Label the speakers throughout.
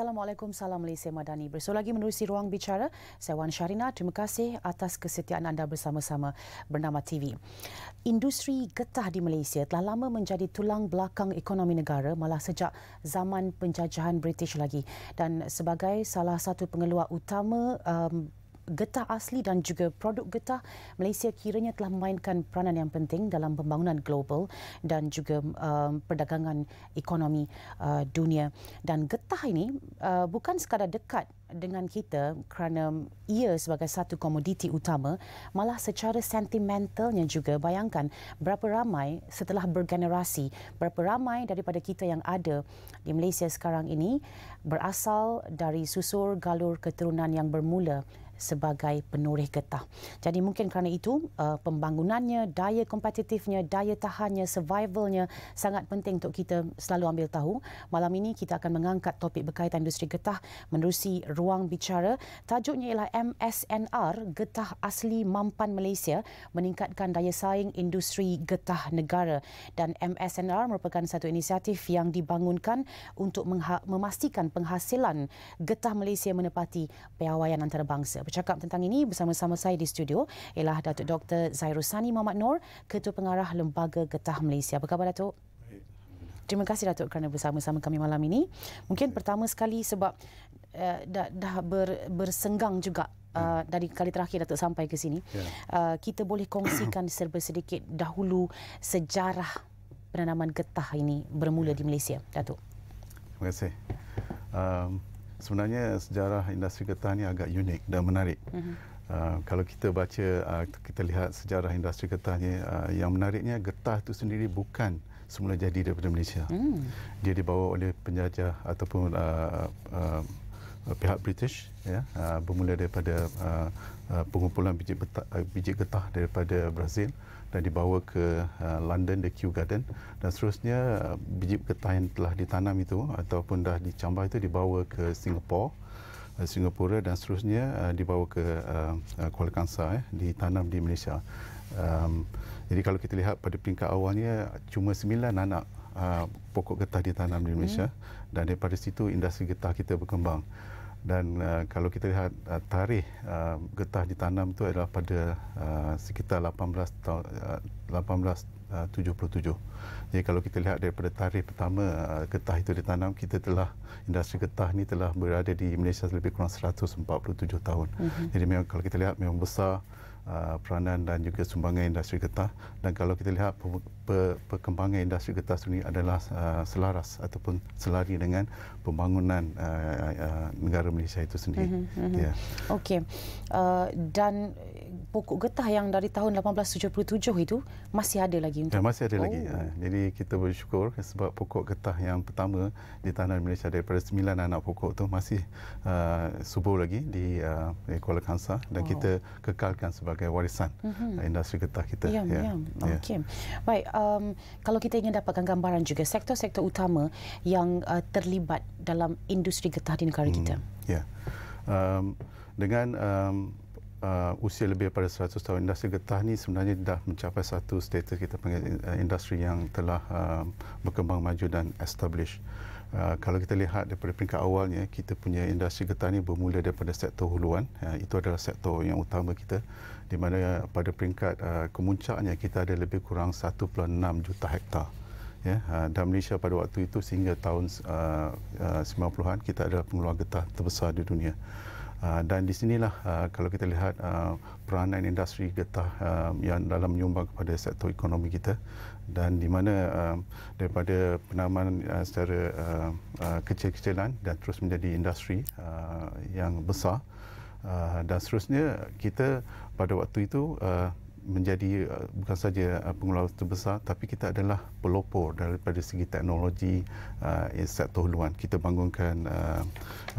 Speaker 1: Assalamualaikum, salam Malaysia Madani. Bersama lagi menerusi ruang bicara, saya Wan Sharina. Terima kasih atas kesetiaan anda bersama-sama bernama TV. Industri getah di Malaysia telah lama menjadi tulang belakang ekonomi negara malah sejak zaman penjajahan British lagi. Dan sebagai salah satu pengeluar utama um, getah asli dan juga produk getah, Malaysia kiranya telah memainkan peranan yang penting dalam pembangunan global dan juga uh, perdagangan ekonomi uh, dunia. Dan getah ini uh, bukan sekadar dekat dengan kita kerana ia sebagai satu komoditi utama, malah secara sentimentalnya juga bayangkan berapa ramai setelah bergenerasi, berapa ramai daripada kita yang ada di Malaysia sekarang ini berasal dari susur galur keturunan yang bermula sebagai penoreh getah. Jadi mungkin kerana itu uh, pembangunannya, daya kompetitifnya, daya tahannya, survivalnya sangat penting untuk kita selalu ambil tahu. Malam ini kita akan mengangkat topik berkaitan industri getah menerusi ruang bicara. Tajuknya ialah MSNR, Getah Asli Mampan Malaysia meningkatkan daya saing industri getah negara dan MSNR merupakan satu inisiatif yang dibangunkan untuk memastikan penghasilan getah Malaysia menepati piawaian antarabangsa bercakap tentang ini bersama-sama saya di studio ialah Datuk Dr. Zairul Sani Muhammad Nur, Ketua Pengarah Lembaga Getah Malaysia. Apa khabar Datuk? Terima kasih Datuk kerana bersama-sama kami malam ini. Mungkin pertama sekali sebab uh, dah, dah ber, bersenggang juga Uh, dari kali terakhir Datuk sampai ke sini yeah. Ya. uh, kita boleh kongsikan serba sedikit dahulu sejarah penanaman getah ini bermula yeah. di Malaysia Datuk.
Speaker 2: Terima kasih. Um, sebenarnya sejarah industri getah ni agak unik dan menarik. Uh, kalau kita baca, uh, kita lihat sejarah industri getah ni, uh, ah, yang menariknya getah itu sendiri bukan semula jadi daripada Malaysia. Hmm. Dia dibawa oleh penjajah ataupun uh, uh, pihak British, ya, uh, bermula daripada uh, uh, pengumpulan biji, betah, uh, biji getah daripada Brazil. Uh, dan dibawa ke uh, London the Kew Garden dan seterusnya uh, biji getah yang telah ditanam itu ataupun dah dicambah itu dibawa ke Singapura, uh, Singapura dan seterusnya uh, dibawa ke uh, uh, Kuala Kangsar eh, ditanam di Malaysia um, jadi kalau kita lihat pada peringkat awalnya cuma sembilan anak uh, pokok getah ditanam di hmm. Malaysia hmm. dan daripada situ industri getah kita berkembang dan uh, kalau kita lihat uh, tarikh uh, getah ditanam itu adalah pada uh, sekitar 18 uh, 1877. Uh, Jadi kalau kita lihat daripada tarikh pertama uh, getah itu ditanam kita telah industri getah ini telah berada di Malaysia lebih kurang 147 tahun. Mm-hmm. Jadi memang kalau kita lihat memang besar uh, peranan dan juga sumbangan industri getah dan kalau kita lihat perkembangan industri getas ini adalah uh, selaras ataupun selari dengan pembangunan uh, uh, negara Malaysia itu sendiri. Mm-hmm. Mhm. Yeah.
Speaker 1: Okey. Uh, dan pokok getah yang dari tahun 1877 itu masih ada lagi untuk. Ya, masih ada oh. lagi. Ha,
Speaker 2: jadi kita bersyukur sebab pokok getah yang pertama di tanah Malaysia daripada sembilan anak pokok itu masih uh, subur lagi di uh, Kuala Kangsar dan wow. kita kekalkan sebagai warisan mm-hmm. industri getah kita. Ya, ya. ya. Okey.
Speaker 1: Baik, uh, um, kalau kita ingin dapatkan gambaran juga sektor-sektor utama yang uh, terlibat dalam industri getah di negara hmm. kita. Ya.
Speaker 2: Yeah. Um, dengan um, uh, usia lebih daripada 100 tahun industri getah ni sebenarnya dah mencapai satu status kita panggil uh, industri yang telah um, berkembang maju dan establish. Uh, kalau kita lihat daripada peringkat awalnya kita punya industri getah ni bermula daripada sektor huluan uh, itu adalah sektor yang utama kita di mana pada peringkat uh, kemuncaknya kita ada lebih kurang 1.6 juta hektar ya uh, dan Malaysia pada waktu itu sehingga tahun uh, uh, 90-an kita adalah pengeluar getah terbesar di dunia Uh, dan di sinilah uh, kalau kita lihat uh, peranan industri getah uh, yang dalam menyumbang kepada sektor ekonomi kita dan di mana uh, daripada penamaan uh, secara uh, uh, kecil-kecilan dan terus menjadi industri uh, yang besar uh, dan seterusnya kita pada waktu itu uh, menjadi uh, bukan saja uh, pengelola terbesar tapi kita adalah pelopor daripada segi teknologi uh, sektor huluan. Kita bangunkan uh,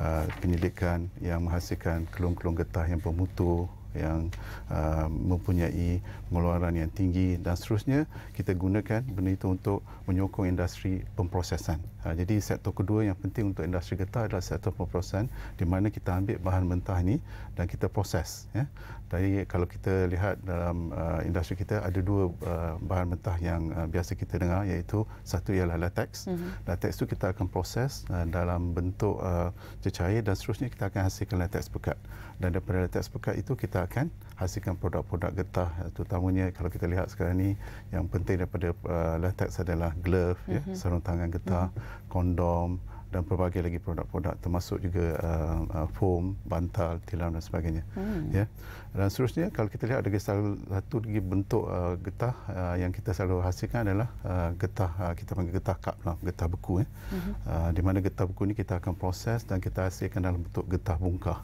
Speaker 2: uh, penyelidikan yang menghasilkan kelong-kelong getah yang bermutu yang uh, mempunyai pengeluaran yang tinggi dan seterusnya kita gunakan benda itu untuk menyokong industri pemprosesan. Uh, jadi sektor kedua yang penting untuk industri getah adalah sektor pemprosesan di mana kita ambil bahan mentah ini dan kita proses. Ya. Jadi kalau kita lihat dalam uh, industri kita ada dua uh, bahan mentah yang uh, biasa kita dengar iaitu satu ialah latex. Mm-hmm. Latex itu kita akan proses uh, dalam bentuk uh, cecair dan seterusnya kita akan hasilkan latex pekat. Dan daripada latex pekat itu kita akan hasilkan produk-produk getah eh, terutamanya kalau kita lihat sekarang ni yang penting daripada uh, latex adalah glove mm-hmm. ya mhm. sarung tangan getah mm-hmm. kondom dan pelbagai lagi produk-produk termasuk juga uh, uh, foam bantal tilam dan sebagainya mm. ya dan seterusnya kalau kita lihat ada satu lagi bentuk uh, getah uh, yang kita selalu hasilkan adalah uh, getah uh, kita panggil getah kap lah getah beku ya mm-hmm. uh, di mana getah beku ni kita akan proses dan kita hasilkan dalam bentuk getah bungkah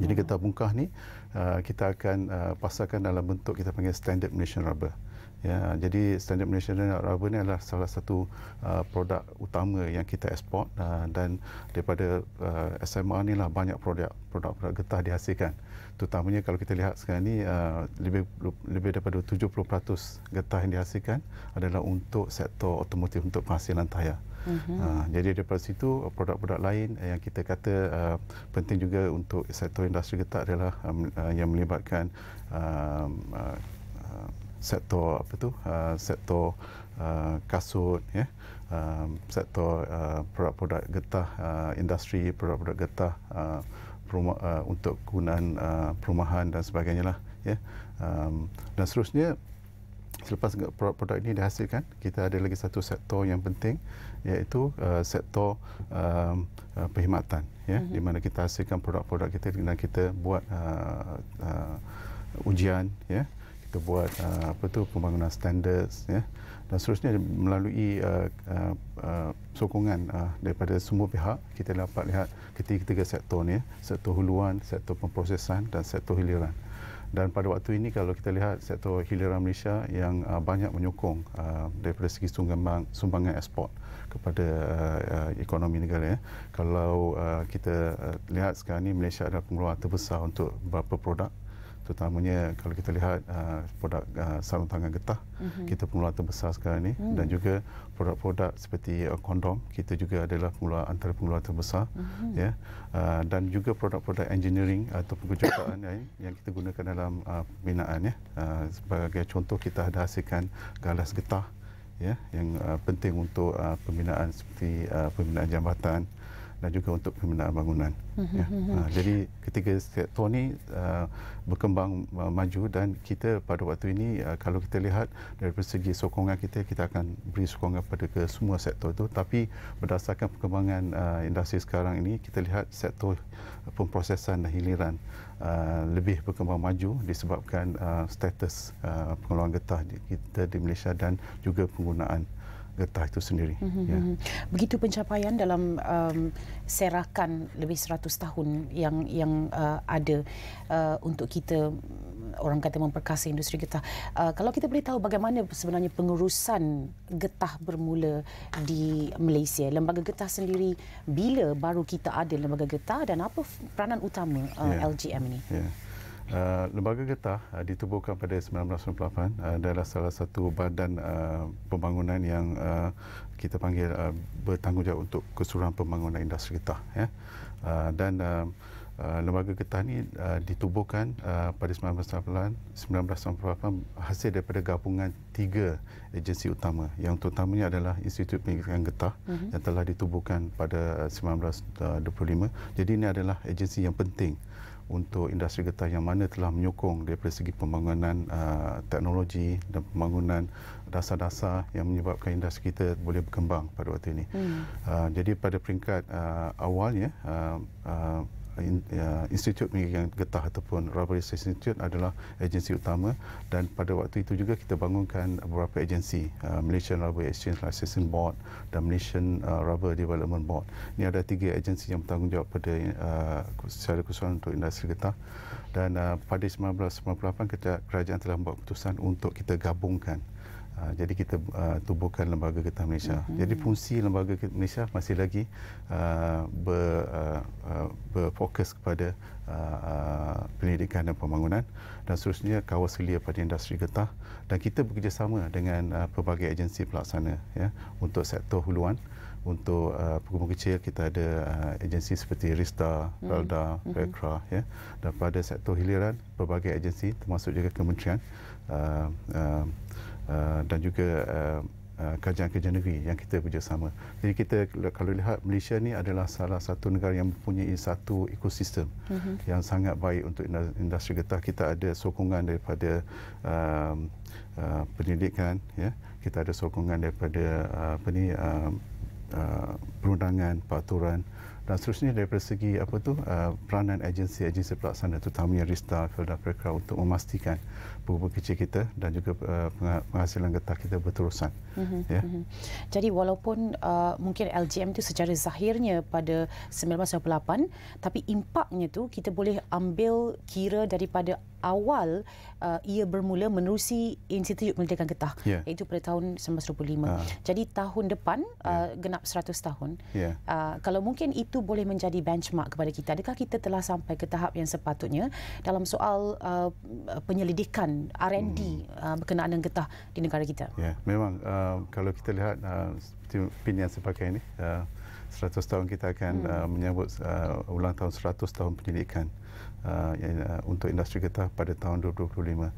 Speaker 2: jadi mm. getah bungkah ni Uh, kita akan uh, pasarkan dalam bentuk kita panggil standard Malaysian rubber. Ya, jadi standard Malaysian rubber ni adalah salah satu uh, produk utama yang kita ekspor uh, dan daripada uh, SMR ni lah banyak produk produk getah dihasilkan terutamanya kalau kita lihat sekarang ini uh, lebih lebih daripada 70% getah yang dihasilkan adalah untuk sektor otomotif untuk penghasilan tayar.
Speaker 3: Uh-huh. Uh,
Speaker 2: jadi daripada situ produk-produk lain yang kita kata uh, penting juga untuk sektor industri getah adalah um, uh, yang melibatkan um, uh, uh, sektor apa tu uh, sektor uh, kasut ya yeah. Um, sektor uh, produk-produk getah uh, industri produk-produk getah uh, peruma, uh, untuk kegunaan uh, perumahan dan sebagainya lah yeah. um, dan seterusnya selepas produk-produk ini dihasilkan kita ada lagi satu sektor yang penting iaitu uh, sektor um, uh, perkhidmatan yeah, mm-hmm. di mana kita hasilkan produk-produk kita dan kita buat uh, uh, ujian yeah. kita buat uh, apa tu pembangunan standards ya yeah dan seterusnya melalui uh, uh, uh, sokongan uh, daripada semua pihak kita dapat lihat ketiga-tiga sektor ni sektor huluan sektor pemprosesan dan sektor hiliran dan pada waktu ini kalau kita lihat sektor hiliran Malaysia yang uh, banyak menyokong uh, daripada segi sumbangan, sumbangan ekspor kepada uh, uh, ekonomi negara. Ya. Kalau uh, kita uh, lihat sekarang ini Malaysia adalah pengeluar terbesar untuk beberapa produk terutamanya kalau kita lihat uh, produk uh, sarung tangan getah mm-hmm. kita pengeluar terbesar sekarang ini mm. dan juga produk-produk seperti uh, kondom kita juga adalah pengeluar antara pengeluar terbesar mm-hmm. ya uh, dan juga produk-produk engineering atau pengecualian yang kita gunakan dalam uh, pembinaan ya uh, sebagai contoh kita ada hasilkan galas getah ya yang uh, penting untuk uh, pembinaan seperti uh, pembinaan jambatan dan juga untuk pembinaan bangunan.
Speaker 3: Mm-hmm. Ya. Ha,
Speaker 2: jadi ketiga sektor ini uh, ah, berkembang uh, maju dan kita pada waktu ini uh, kalau kita lihat dari segi sokongan kita, kita akan beri sokongan pada ke semua sektor itu. Tapi berdasarkan perkembangan uh, industri sekarang ini, kita lihat sektor pemprosesan dan hiliran Uh, lebih berkembang maju disebabkan uh, status uh, pengeluaran getah kita di Malaysia dan juga penggunaan getah itu sendiri. Mm-hmm. Ya.
Speaker 1: Mhm, mhm. Begitu pencapaian dalam um, serakan lebih 100 tahun yang yang uh, ada uh, untuk kita orang kata memperkasa industri getah. Uh, kalau kita boleh tahu bagaimana sebenarnya pengurusan getah bermula di Malaysia. Lembaga getah sendiri bila baru kita ada lembaga getah dan apa peranan utama uh, yeah. LGM ini? Yeah.
Speaker 2: Eh, lembaga getah uh, ditubuhkan pada 1998 uh, eh, adalah salah satu badan uh, pembangunan yang uh, kita panggil uh, bertanggungjawab untuk keseluruhan pembangunan industri getah ya uh, dan uh, Uh, lembaga getah ini uh, ditubuhkan uh, pada 1998, 1998 hasil daripada gabungan tiga agensi utama yang terutamanya adalah Institut Pendidikan Getah uh-huh. yang telah ditubuhkan pada 1925 jadi ini adalah agensi yang penting untuk industri getah yang mana telah menyokong daripada segi pembangunan uh, teknologi dan pembangunan dasar-dasar yang menyebabkan industri kita boleh berkembang pada waktu ini. Hmm. Uh, jadi pada peringkat uh, awalnya uh, uh, Eh, ya, institut Pemikiran Getah ataupun Rubber Research Institute adalah agensi utama dan pada waktu itu juga kita bangunkan beberapa agensi eh, Malaysian Rubber Exchange Licensing Board dan Malaysian eh, Rubber Development Board. Ini ada tiga agensi yang bertanggungjawab pada secara khusus untuk industri getah dan pada 1998 kerajaan telah membuat keputusan untuk kita gabungkan Ah, jadi kita uh, ah, tubuhkan lembaga getah Malaysia. Mm-hmm. Jadi fungsi lembaga getah Malaysia masih lagi uh, ber, uh, uh, berfokus kepada uh, uh, pendidikan dan pembangunan dan seterusnya kawal selia pada industri getah dan kita bekerjasama dengan uh, pelbagai agensi pelaksana ya untuk sektor huluan untuk uh, pengumum kecil kita ada uh, agensi seperti Rista, mhm. Pelda, mm-hmm. Pekra ya dan pada sektor hiliran pelbagai agensi termasuk juga kementerian uh, uh, Uh, dan juga kerajaan-kerajaan uh, uh, negeri yang kita bekerjasama. Jadi kita kalau lihat Malaysia ni adalah salah satu negara yang mempunyai satu ekosistem mm-hmm. yang sangat baik untuk industri getah. Kita ada sokongan daripada um, uh, uh, pendidikan, ya. kita ada sokongan daripada uh, apa ni, uh, uh, perundangan, peraturan dan seterusnya daripada segi apa tu uh, peranan agensi-agensi pelaksana terutamanya Rista, Felda Perkara untuk memastikan kecil kita dan juga uh, penghasilan getah kita berterusan. Mm-hmm. Yeah. Mm-hmm.
Speaker 1: Jadi walaupun uh, mungkin LGM itu secara zahirnya pada 1998 tapi impaknya tu kita boleh ambil kira daripada awal uh, ia bermula menerusi Institut Pendidikan Getah yeah. iaitu pada tahun 1925. Uh. Ah. Jadi tahun depan ya. uh, yeah. genap 100 tahun. Yeah. Uh, kalau mungkin itu boleh menjadi benchmark kepada kita adakah kita telah sampai ke tahap yang sepatutnya dalam soal uh, penyelidikan R&D hmm. Uh, berkenaan dengan getah di negara kita.
Speaker 2: Ya, yeah, memang uh, kalau kita lihat uh, pin yang saya pakai ini, uh, 100 tahun kita akan hmm. uh, menyambut uh, ulang tahun 100 tahun penyelidikan uh, uh, untuk industri getah pada tahun 2025.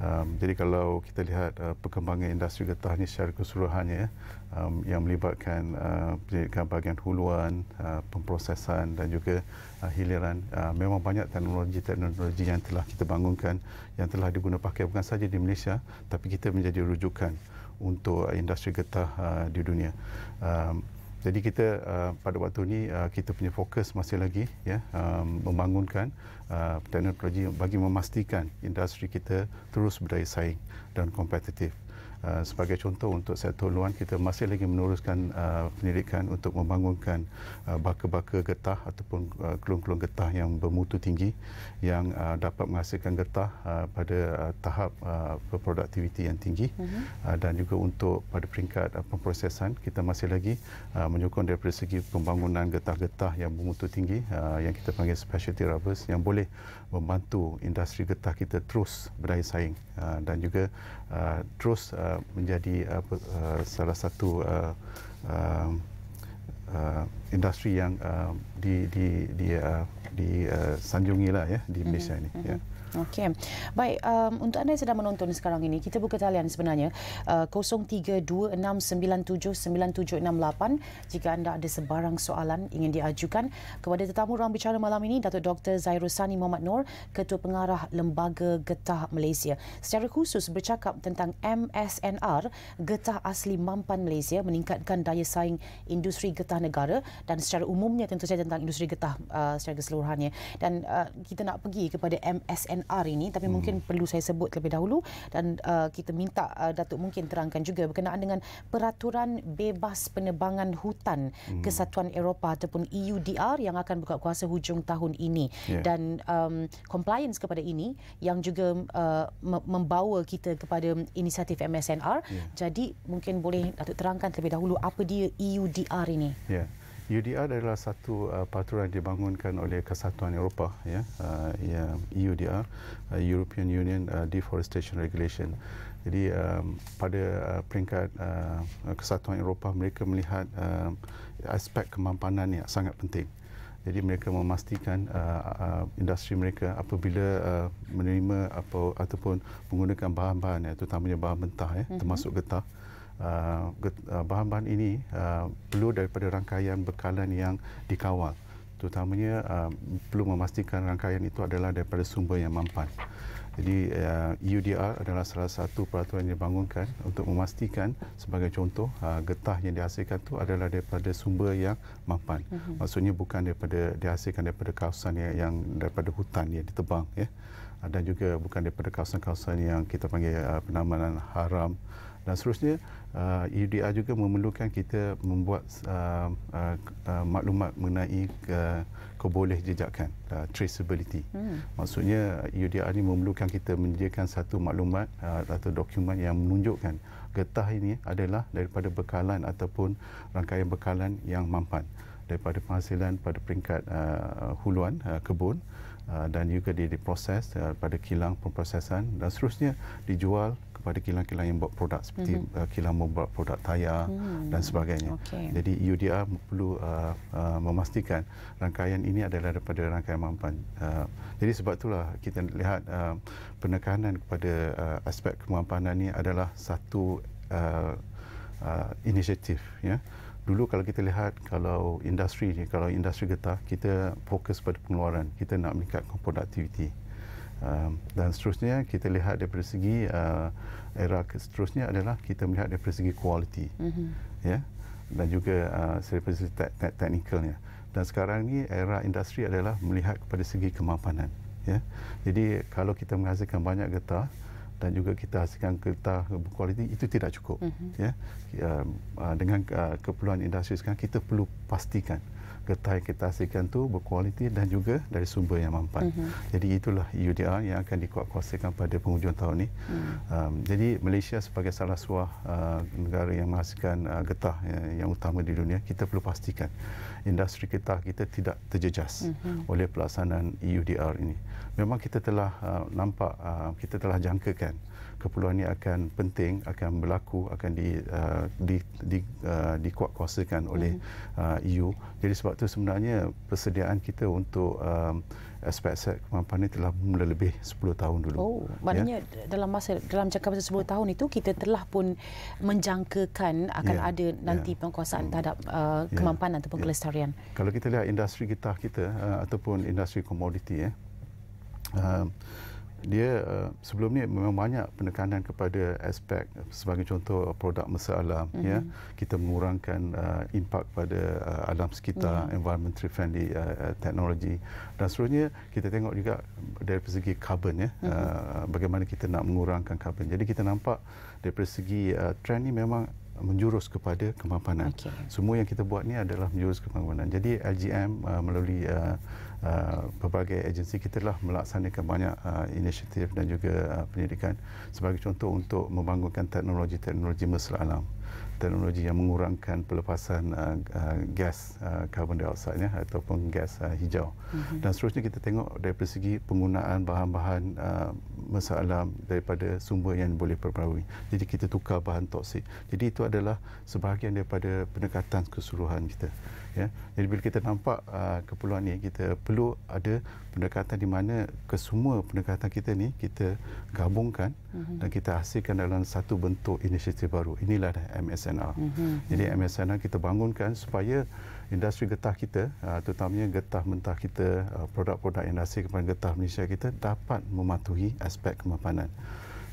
Speaker 2: Um, jadi kalau kita lihat uh, perkembangan industri getah ini secara keseluruhannya um, yang melibatkan uh, bahagian huluan, uh, pemprosesan dan juga uh, hiliran uh, memang banyak teknologi-teknologi yang telah kita bangunkan yang telah pakai bukan saja di Malaysia tapi kita menjadi rujukan untuk industri getah uh, di dunia. Um, jadi kita uh, pada waktu ini uh, kita punya fokus masih lagi ya um, membangunkan uh, teknologi bagi memastikan industri kita terus berdaya saing dan kompetitif. Uh, sebagai contoh untuk sektor luan kita masih lagi meneruskan uh, pendidikan untuk membangunkan uh, baka-baka getah ataupun uh, kelong-kelong getah yang bermutu tinggi yang uh, dapat menghasilkan getah uh, pada uh, tahap uh, produktiviti yang tinggi uh-huh. uh, dan juga untuk pada peringkat uh, pemprosesan kita masih lagi uh, menyokong daripada segi pembangunan getah-getah yang bermutu tinggi uh, yang kita panggil specialty rubbers yang boleh membantu industri getah kita terus berdaya saing uh, dan juga uh, terus uh, menjadi uh, uh, salah satu uh, uh, uh, industri yang uh, di di di uh, di uh, sanjungilah ya di mhm, Malaysia mm-hmm. ini ya. Yeah.
Speaker 1: Okey. Baik, um, untuk anda yang sedang menonton sekarang ini, kita buka talian sebenarnya uh, 0326979768 jika anda ada sebarang soalan ingin diajukan kepada tetamu ruang bicara malam ini Datuk Dr Zairul Sani Muhammad Nor, Ketua Pengarah Lembaga Getah Malaysia. Secara khusus bercakap tentang MSNR, Getah Asli Mampan Malaysia meningkatkan daya saing industri getah negara dan secara umumnya tentu saja tentang industri getah uh, secara keseluruhannya. Dan uh, kita nak pergi kepada MSNR PNR ini tapi hmm. mungkin perlu saya sebut terlebih dahulu dan uh, kita minta uh, Datuk mungkin terangkan juga berkenaan dengan peraturan bebas penebangan hutan hmm. Kesatuan Eropah ataupun EUDR yang akan buka kuasa hujung tahun ini yeah. dan um, compliance kepada ini yang juga uh, membawa kita kepada inisiatif MSNR yeah. jadi mungkin boleh Datuk terangkan terlebih dahulu apa dia EUDR ini.
Speaker 2: Yeah. UDR adalah satu uh, peraturan yang dibangunkan oleh Kesatuan Eropah ya yeah, uh, yeah, EUDR uh, European Union uh, Deforestation Regulation. Jadi um, pada uh, peringkat uh, Kesatuan Eropah mereka melihat uh, aspek kemampanan yang sangat penting. Jadi mereka memastikan uh, uh, industri mereka apabila uh, menerima atau ataupun menggunakan bahan-bahan ya terutamanya bahan mentah ya mm-hmm. termasuk getah uh, Uh, uh, bahan-bahan ini uh, perlu daripada rangkaian bekalan yang dikawal terutamanya perlu memastikan rangkaian itu adalah daripada sumber yang mampan jadi UDR adalah salah satu peraturan yang dibangunkan untuk memastikan sebagai contoh getah yang dihasilkan itu adalah daripada sumber yang mampan. Mm-hmm. Maksudnya bukan daripada dihasilkan daripada kawasan yang, yang daripada hutan yang ditebang ya. Dan juga bukan daripada kawasan-kawasan yang kita panggil penamanan haram dan seterusnya uh, EDR juga memerlukan kita membuat uh, uh, uh, maklumat mengenai ke, keboleh jejakan uh, traceability hmm. maksudnya EDR ini memerlukan kita menyediakan satu maklumat uh, atau dokumen yang menunjukkan getah ini adalah daripada bekalan ataupun rangkaian bekalan yang mampan daripada penghasilan pada peringkat uh, huluan uh, kebun uh, dan juga di diproses uh, pada kilang pemprosesan dan seterusnya dijual kepada kilang-kilang yang buat produk seperti mm-hmm. uh, kilang membuat produk tayar mm-hmm. dan sebagainya. Okay. Jadi UDR perlu uh, uh, memastikan rangkaian ini adalah daripada rangkaian mampan. Uh, jadi sebab itulah kita lihat uh, penekanan kepada uh, aspek kemampanan ini adalah satu uh, uh, inisiatif. Ya. Dulu kalau kita lihat kalau industri ni kalau industri getah kita fokus pada pengeluaran kita nak meningkatkan produktiviti. Um, dan seterusnya kita lihat dari segi uh, era seterusnya adalah kita melihat dari segi kualiti mm-hmm. ya dan juga uh, segi te- te- teknikalnya dan sekarang ni era industri adalah melihat kepada segi kemampanan ya jadi kalau kita menghasilkan banyak getah dan juga kita hasilkan getah berkualiti itu tidak cukup mm-hmm. ya um, uh, dengan uh, keperluan industri sekarang kita perlu pastikan getah kita hasilkan tu berkualiti dan juga dari sumber yang mampat. Mm-hmm. Jadi itulah UDR yang akan dikuatkuasakan pada penghujung tahun ini. mm Um, jadi Malaysia sebagai salah suah uh, negara yang menghasilkan uh, getah yang, yang utama di dunia, kita perlu pastikan industri kita kita tidak terjejas mm-hmm. oleh pelaksanaan UDR ini. Memang kita telah uh, nampak, uh, kita telah jangkakan keperluan ini akan penting akan berlaku akan di uh, di di uh, dikuatkuasakan oleh uh, EU jadi sebab itu sebenarnya persediaan kita untuk um, aspek-aspek kemampuan ini telah mula lebih 10 tahun dulu. Oh, maknanya ya?
Speaker 1: dalam masa dalam jangka masa 10 tahun itu kita telah pun menjangkakan akan yeah. ada nanti yeah. penguasaan mm. terhadap uh, ya. kemampuan yeah. ataupun yeah. Ya. kelestarian.
Speaker 2: Kalau kita lihat industri kita uh, ataupun industri komoditi ya. Uh, dia uh, sebelum ni memang banyak penekanan kepada aspek sebagai contoh produk mesra alam mm-hmm. ya kita mengurangkan uh, impak pada uh, alam sekitar mm-hmm. environment friendly uh, uh, technology dan seterusnya kita tengok juga dari segi carbon ya mm-hmm. uh, bagaimana kita nak mengurangkan carbon jadi kita nampak dari segi uh, trend ni memang menjurus kepada kemampanan okay. semua yang kita buat ni adalah menjurus kemampanan jadi LGM uh, melalui uh, uh, pelbagai agensi kita telah melaksanakan banyak uh, inisiatif dan juga uh, pendidikan sebagai contoh untuk membangunkan teknologi-teknologi mesra alam teknologi yang mengurangkan pelepasan uh, uh, gas karbon uh, dioksidnya ataupun gas uh, hijau. Mm-hmm. Dan seterusnya kita tengok dari segi penggunaan bahan-bahan uh, masa alam daripada sumber yang boleh perbaharui. Jadi kita tukar bahan toksik. Jadi itu adalah sebahagian daripada pendekatan keseluruhan kita. Ya? Jadi bila kita nampak uh, keperluan ini, kita perlu ada pendekatan di mana kesemua pendekatan kita ni kita gabungkan Mhm. dan kita hasilkan dalam satu bentuk inisiatif baru. Inilah MSNR. Mm-hmm. Jadi MSNR kita bangunkan supaya industri getah kita, ah, terutamanya getah mentah kita, ah, produk-produk yang kepada getah Malaysia kita dapat mematuhi aspek kemapanan.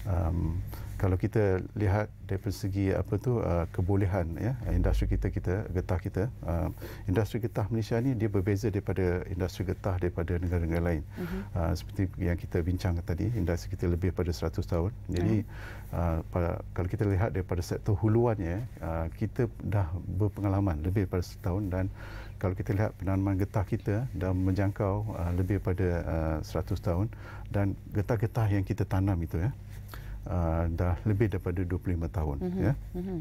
Speaker 2: Um, kalau kita lihat dari segi apa tu uh, kebolehan ya industri kita kita getah kita uh, industri getah Malaysia ni dia berbeza daripada industri getah daripada negara-negara lain uh-huh. uh, seperti yang kita bincang tadi industri kita lebih pada 100 tahun jadi uh-huh. uh, pada, kalau kita lihat daripada sektor ya uh, kita dah berpengalaman lebih pada tahun dan kalau kita lihat penanaman getah kita dah menjangkau uh, lebih pada uh, 100 tahun dan getah-getah yang kita tanam itu ya Uh, dah lebih daripada 25 tahun mm-hmm. ya. Mhm.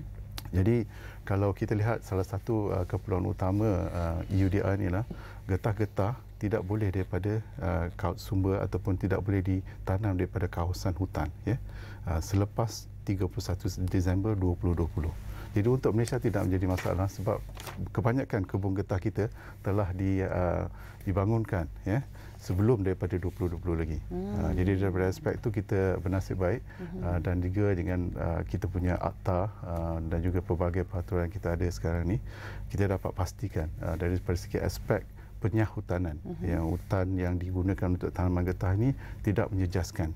Speaker 2: Jadi kalau kita lihat salah satu uh, keperluan utama uh, UDR ni lah getah-getah tidak boleh daripada uh, sumber ataupun tidak boleh ditanam daripada kawasan hutan ya. Uh, selepas 31 Disember 2020. Jadi untuk Malaysia tidak menjadi masalah sebab kebanyakan kebun getah kita telah di, uh, dibangunkan ya, sebelum daripada 2020 lagi. Hmm. Uh, jadi daripada aspek tu kita bernasib baik hmm. uh, dan juga dengan uh, kita punya akta uh, dan juga pelbagai peraturan yang kita ada sekarang ni kita dapat pastikan uh, dari segi aspek penyahutanan hmm. yang hutan yang digunakan untuk tanaman getah ini tidak menjejaskan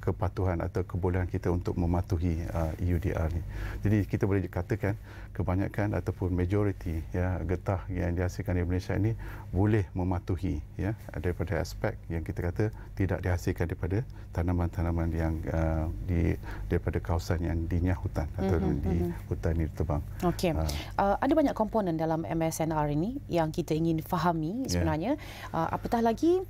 Speaker 2: kepatuhan atau kebolehan kita untuk mematuhi uh, e UDR ni. Jadi kita boleh katakan kebanyakan ataupun majoriti ya getah yang dihasilkan di Malaysia ini boleh mematuhi ya daripada aspek yang kita kata tidak dihasilkan daripada tanaman-tanaman yang uh, di daripada kawasan yang dinyah hutan atau mm-hmm. di mhm. hutan ini tebang.
Speaker 1: Okay. Uh, uh, ada banyak komponen dalam MSNR ini yang kita ingin fahami ya. sebenarnya. Yeah. Uh, apatah lagi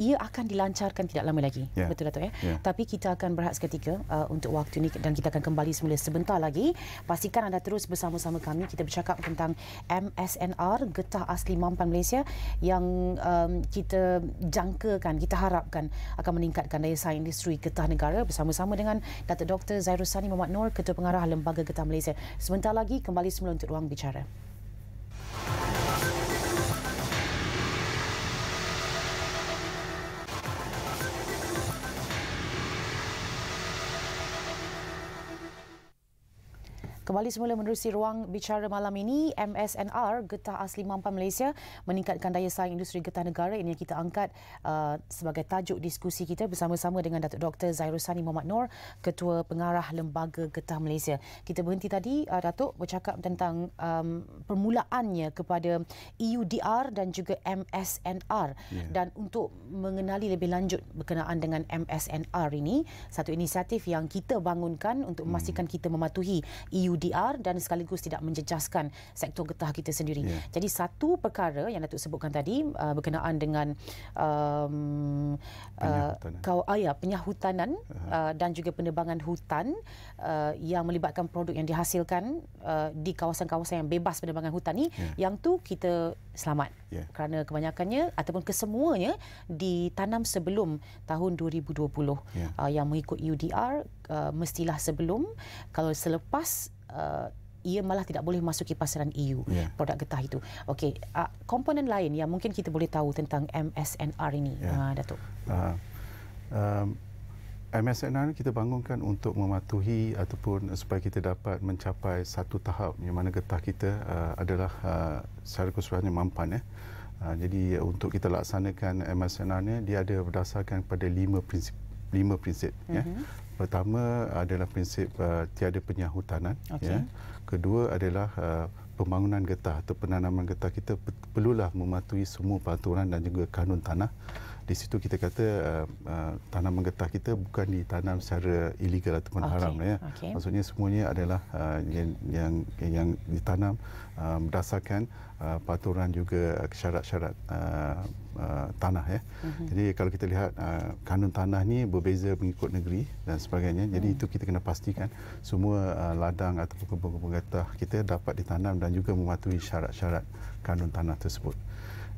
Speaker 1: ia akan dilancarkan tidak lama lagi. Yeah. Betul Dato' ya? Yeah. Tapi kita akan berehat seketika uh, untuk waktu ini dan kita akan kembali semula sebentar lagi. Pastikan anda terus bersama-sama kami. Kita bercakap tentang MSNR, Getah Asli Mampan Malaysia yang um, kita jangkakan, kita harapkan akan meningkatkan daya saing industri getah negara bersama-sama dengan Dato' Dr. Zairul Sani Muhammad Nur, Ketua Pengarah Lembaga Getah Malaysia. Sebentar lagi kembali semula untuk ruang bicara. Kembali semula menerusi ruang bicara malam ini, MSNR Getah Asli Mampan Malaysia meningkatkan daya saing industri getah negara ini yang kita angkat uh, sebagai tajuk diskusi kita bersama-sama dengan Datuk Dr. Sani Muhammad Nur, Ketua Pengarah Lembaga Getah Malaysia. Kita berhenti tadi, uh, Datuk, bercakap tentang um, permulaannya kepada EUDR dan juga MSNR. Yeah. Dan untuk mengenali lebih lanjut berkenaan dengan MSNR ini, satu inisiatif yang kita bangunkan untuk memastikan hmm. kita mematuhi EUDR Udr dan sekaligus tidak menjejaskan sektor getah kita sendiri. Yeah. Jadi satu perkara yang Datuk sebutkan tadi uh, berkenaan dengan um, uh, kau ayah ya, penyahutanan uh-huh. uh, dan juga penebangan hutan uh, yang melibatkan produk yang dihasilkan uh, di kawasan-kawasan yang bebas penebangan hutan ini yeah. yang tu kita selamat yeah. kerana kebanyakannya ataupun kesemuanya ditanam sebelum tahun 2020 yeah. uh, yang mengikut UDR Uh, mestilah sebelum kalau selepas uh, ia malah tidak boleh masuki pasaran EU yeah. produk getah itu. Okey, uh, komponen lain yang mungkin kita boleh tahu tentang MSNR ini, yeah. uh, Datuk.
Speaker 2: Uh, um, MSNR ini kita bangunkan untuk mematuhi ataupun supaya kita dapat mencapai satu tahap yang mana getah kita uh, adalah uh, secara keseluruhannya mampan. Eh. Uh, jadi uh, untuk kita laksanakan MSNR ini, dia ada berdasarkan pada lima prinsip. Lima prinsip mm-hmm. Ya. yeah pertama adalah prinsip uh, tiada penyahutanan okay. ya kedua adalah uh, pembangunan getah atau penanaman getah kita perlulah mematuhi semua peraturan dan juga kanun tanah di situ kita kata uh, uh, tanaman getah kita bukan ditanam secara ilegal ataupun okay. haram ya okay. maksudnya semuanya adalah uh, yang, yang yang ditanam Um, berdasarkan uh, peraturan juga uh, syarat-syarat uh, uh, tanah ya. Mm-hmm. Jadi kalau kita lihat uh, kanun tanah ni berbeza mengikut negeri dan sebagainya. Mm-hmm. Jadi mhm. itu kita kena pastikan semua uh, ladang ataupun kebun-kebun kita dapat ditanam dan juga mematuhi syarat-syarat kanun tanah tersebut.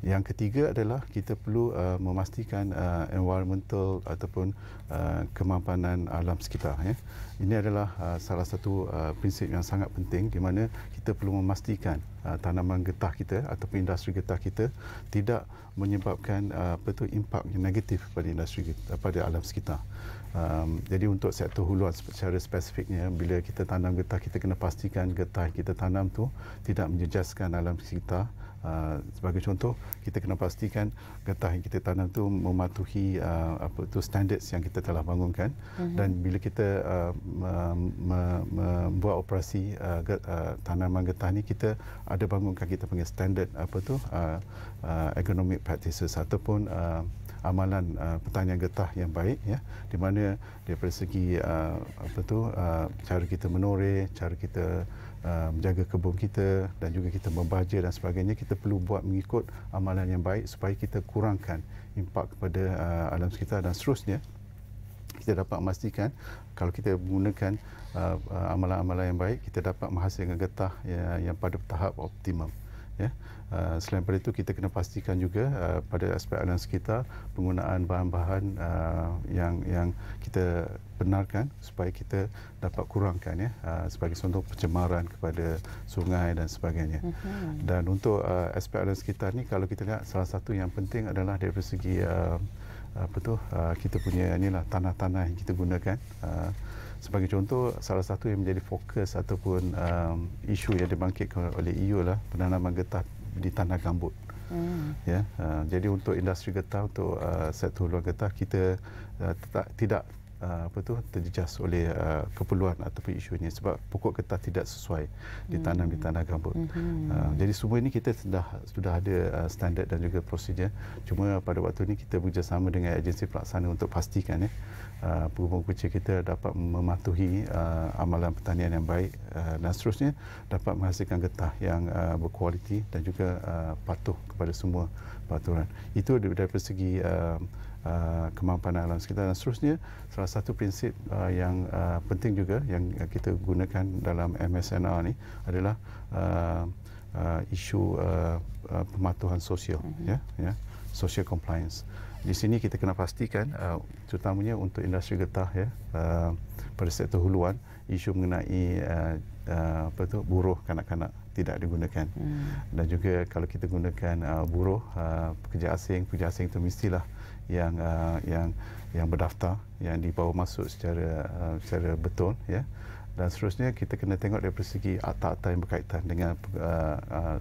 Speaker 2: Yang ketiga adalah kita perlu uh, memastikan uh, environmental ataupun uh, kemampanan alam sekitar. Ya. Ini adalah uh, salah satu uh, prinsip yang sangat penting di mana kita perlu memastikan uh, tanaman getah kita ataupun industri getah kita tidak menyebabkan uh, apa uh, tu impak yang negatif pada industri kita, uh, pada alam sekitar. Um, jadi untuk sektor huluan secara spesifiknya bila kita tanam getah kita kena pastikan getah kita tanam tu tidak menjejaskan alam sekitar. Ah, sebagai contoh kita kena pastikan getah yang kita tanam tu mematuhi uh, apa tu standards yang kita telah bangunkan mm-hmm. dan bila kita membuat uh, me, operasi uh, get, uh, tanaman getah ni kita ada bangunkan kita panggil standard apa tu uh, uh, economic practices ataupun uh, amalan uh, pertanian getah yang baik ya di mana daripada segi uh, apa tu uh, cara kita menoreh cara kita Uh, menjaga kebun kita dan juga kita membaja dan sebagainya kita perlu buat mengikut amalan yang baik supaya kita kurangkan impak kepada uh, alam sekitar dan seterusnya kita dapat memastikan kalau kita menggunakan uh, uh, amalan-amalan yang baik kita dapat menghasilkan getah yang, yang pada tahap optimum ya yeah? Ah, selain daripada itu kita kena pastikan juga ah, pada aspek alam sekitar penggunaan bahan-bahan ah, yang yang kita benarkan supaya kita dapat kurangkan ya sebagai contoh pencemaran kepada sungai dan sebagainya. Uh-huh. Dan untuk uh, aspek alam sekitar ni kalau kita lihat salah satu yang penting adalah dari segi uh, apa tu kita punya ini lah tanah-tanah yang kita gunakan. Sebagai contoh, salah satu yang menjadi fokus ataupun um, isu yang dibangkitkan oleh EU lah penanaman getah di tanah gambut. Hmm. Ya, uh, jadi untuk industri getah untuk uh, sektor hulu getah kita uh, tidak uh, apa tu terjejas oleh uh, keperluan ataupun isu ini sebab pokok getah tidak sesuai ditanam hmm. di tanah gambut. Hmm. Uh, jadi semua ini kita sudah sudah ada uh, standard dan juga prosedur. Cuma pada waktu ini kita bekerjasama dengan agensi pelaksana untuk pastikan ya. Ah, pengumpul kecil kita dapat mematuhi uh, amalan pertanian yang baik uh, dan seterusnya dapat menghasilkan getah yang uh, berkualiti dan juga uh, patuh kepada semua peraturan. Itu dari segi uh, uh, kemampuan alam sekitar dan seterusnya salah satu prinsip uh, yang uh, penting juga yang kita gunakan dalam MSNR ini adalah uh, uh, isu uh, uh, pematuhan sosial, mm-hmm. ya, yeah, yeah, social compliance di sini kita kena pastikan uh, terutamanya untuk industri getah ya uh, pada sektor huluan isu mengenai uh, uh, apa buruh kanak-kanak tidak digunakan hmm. dan juga kalau kita gunakan uh, buruh uh, pekerja asing pekerja asing itu mestilah yang uh, yang yang berdaftar yang dibawa masuk secara uh, secara betul ya dan seterusnya kita kena tengok dari segi akta-akta yang berkaitan dengan uh, uh,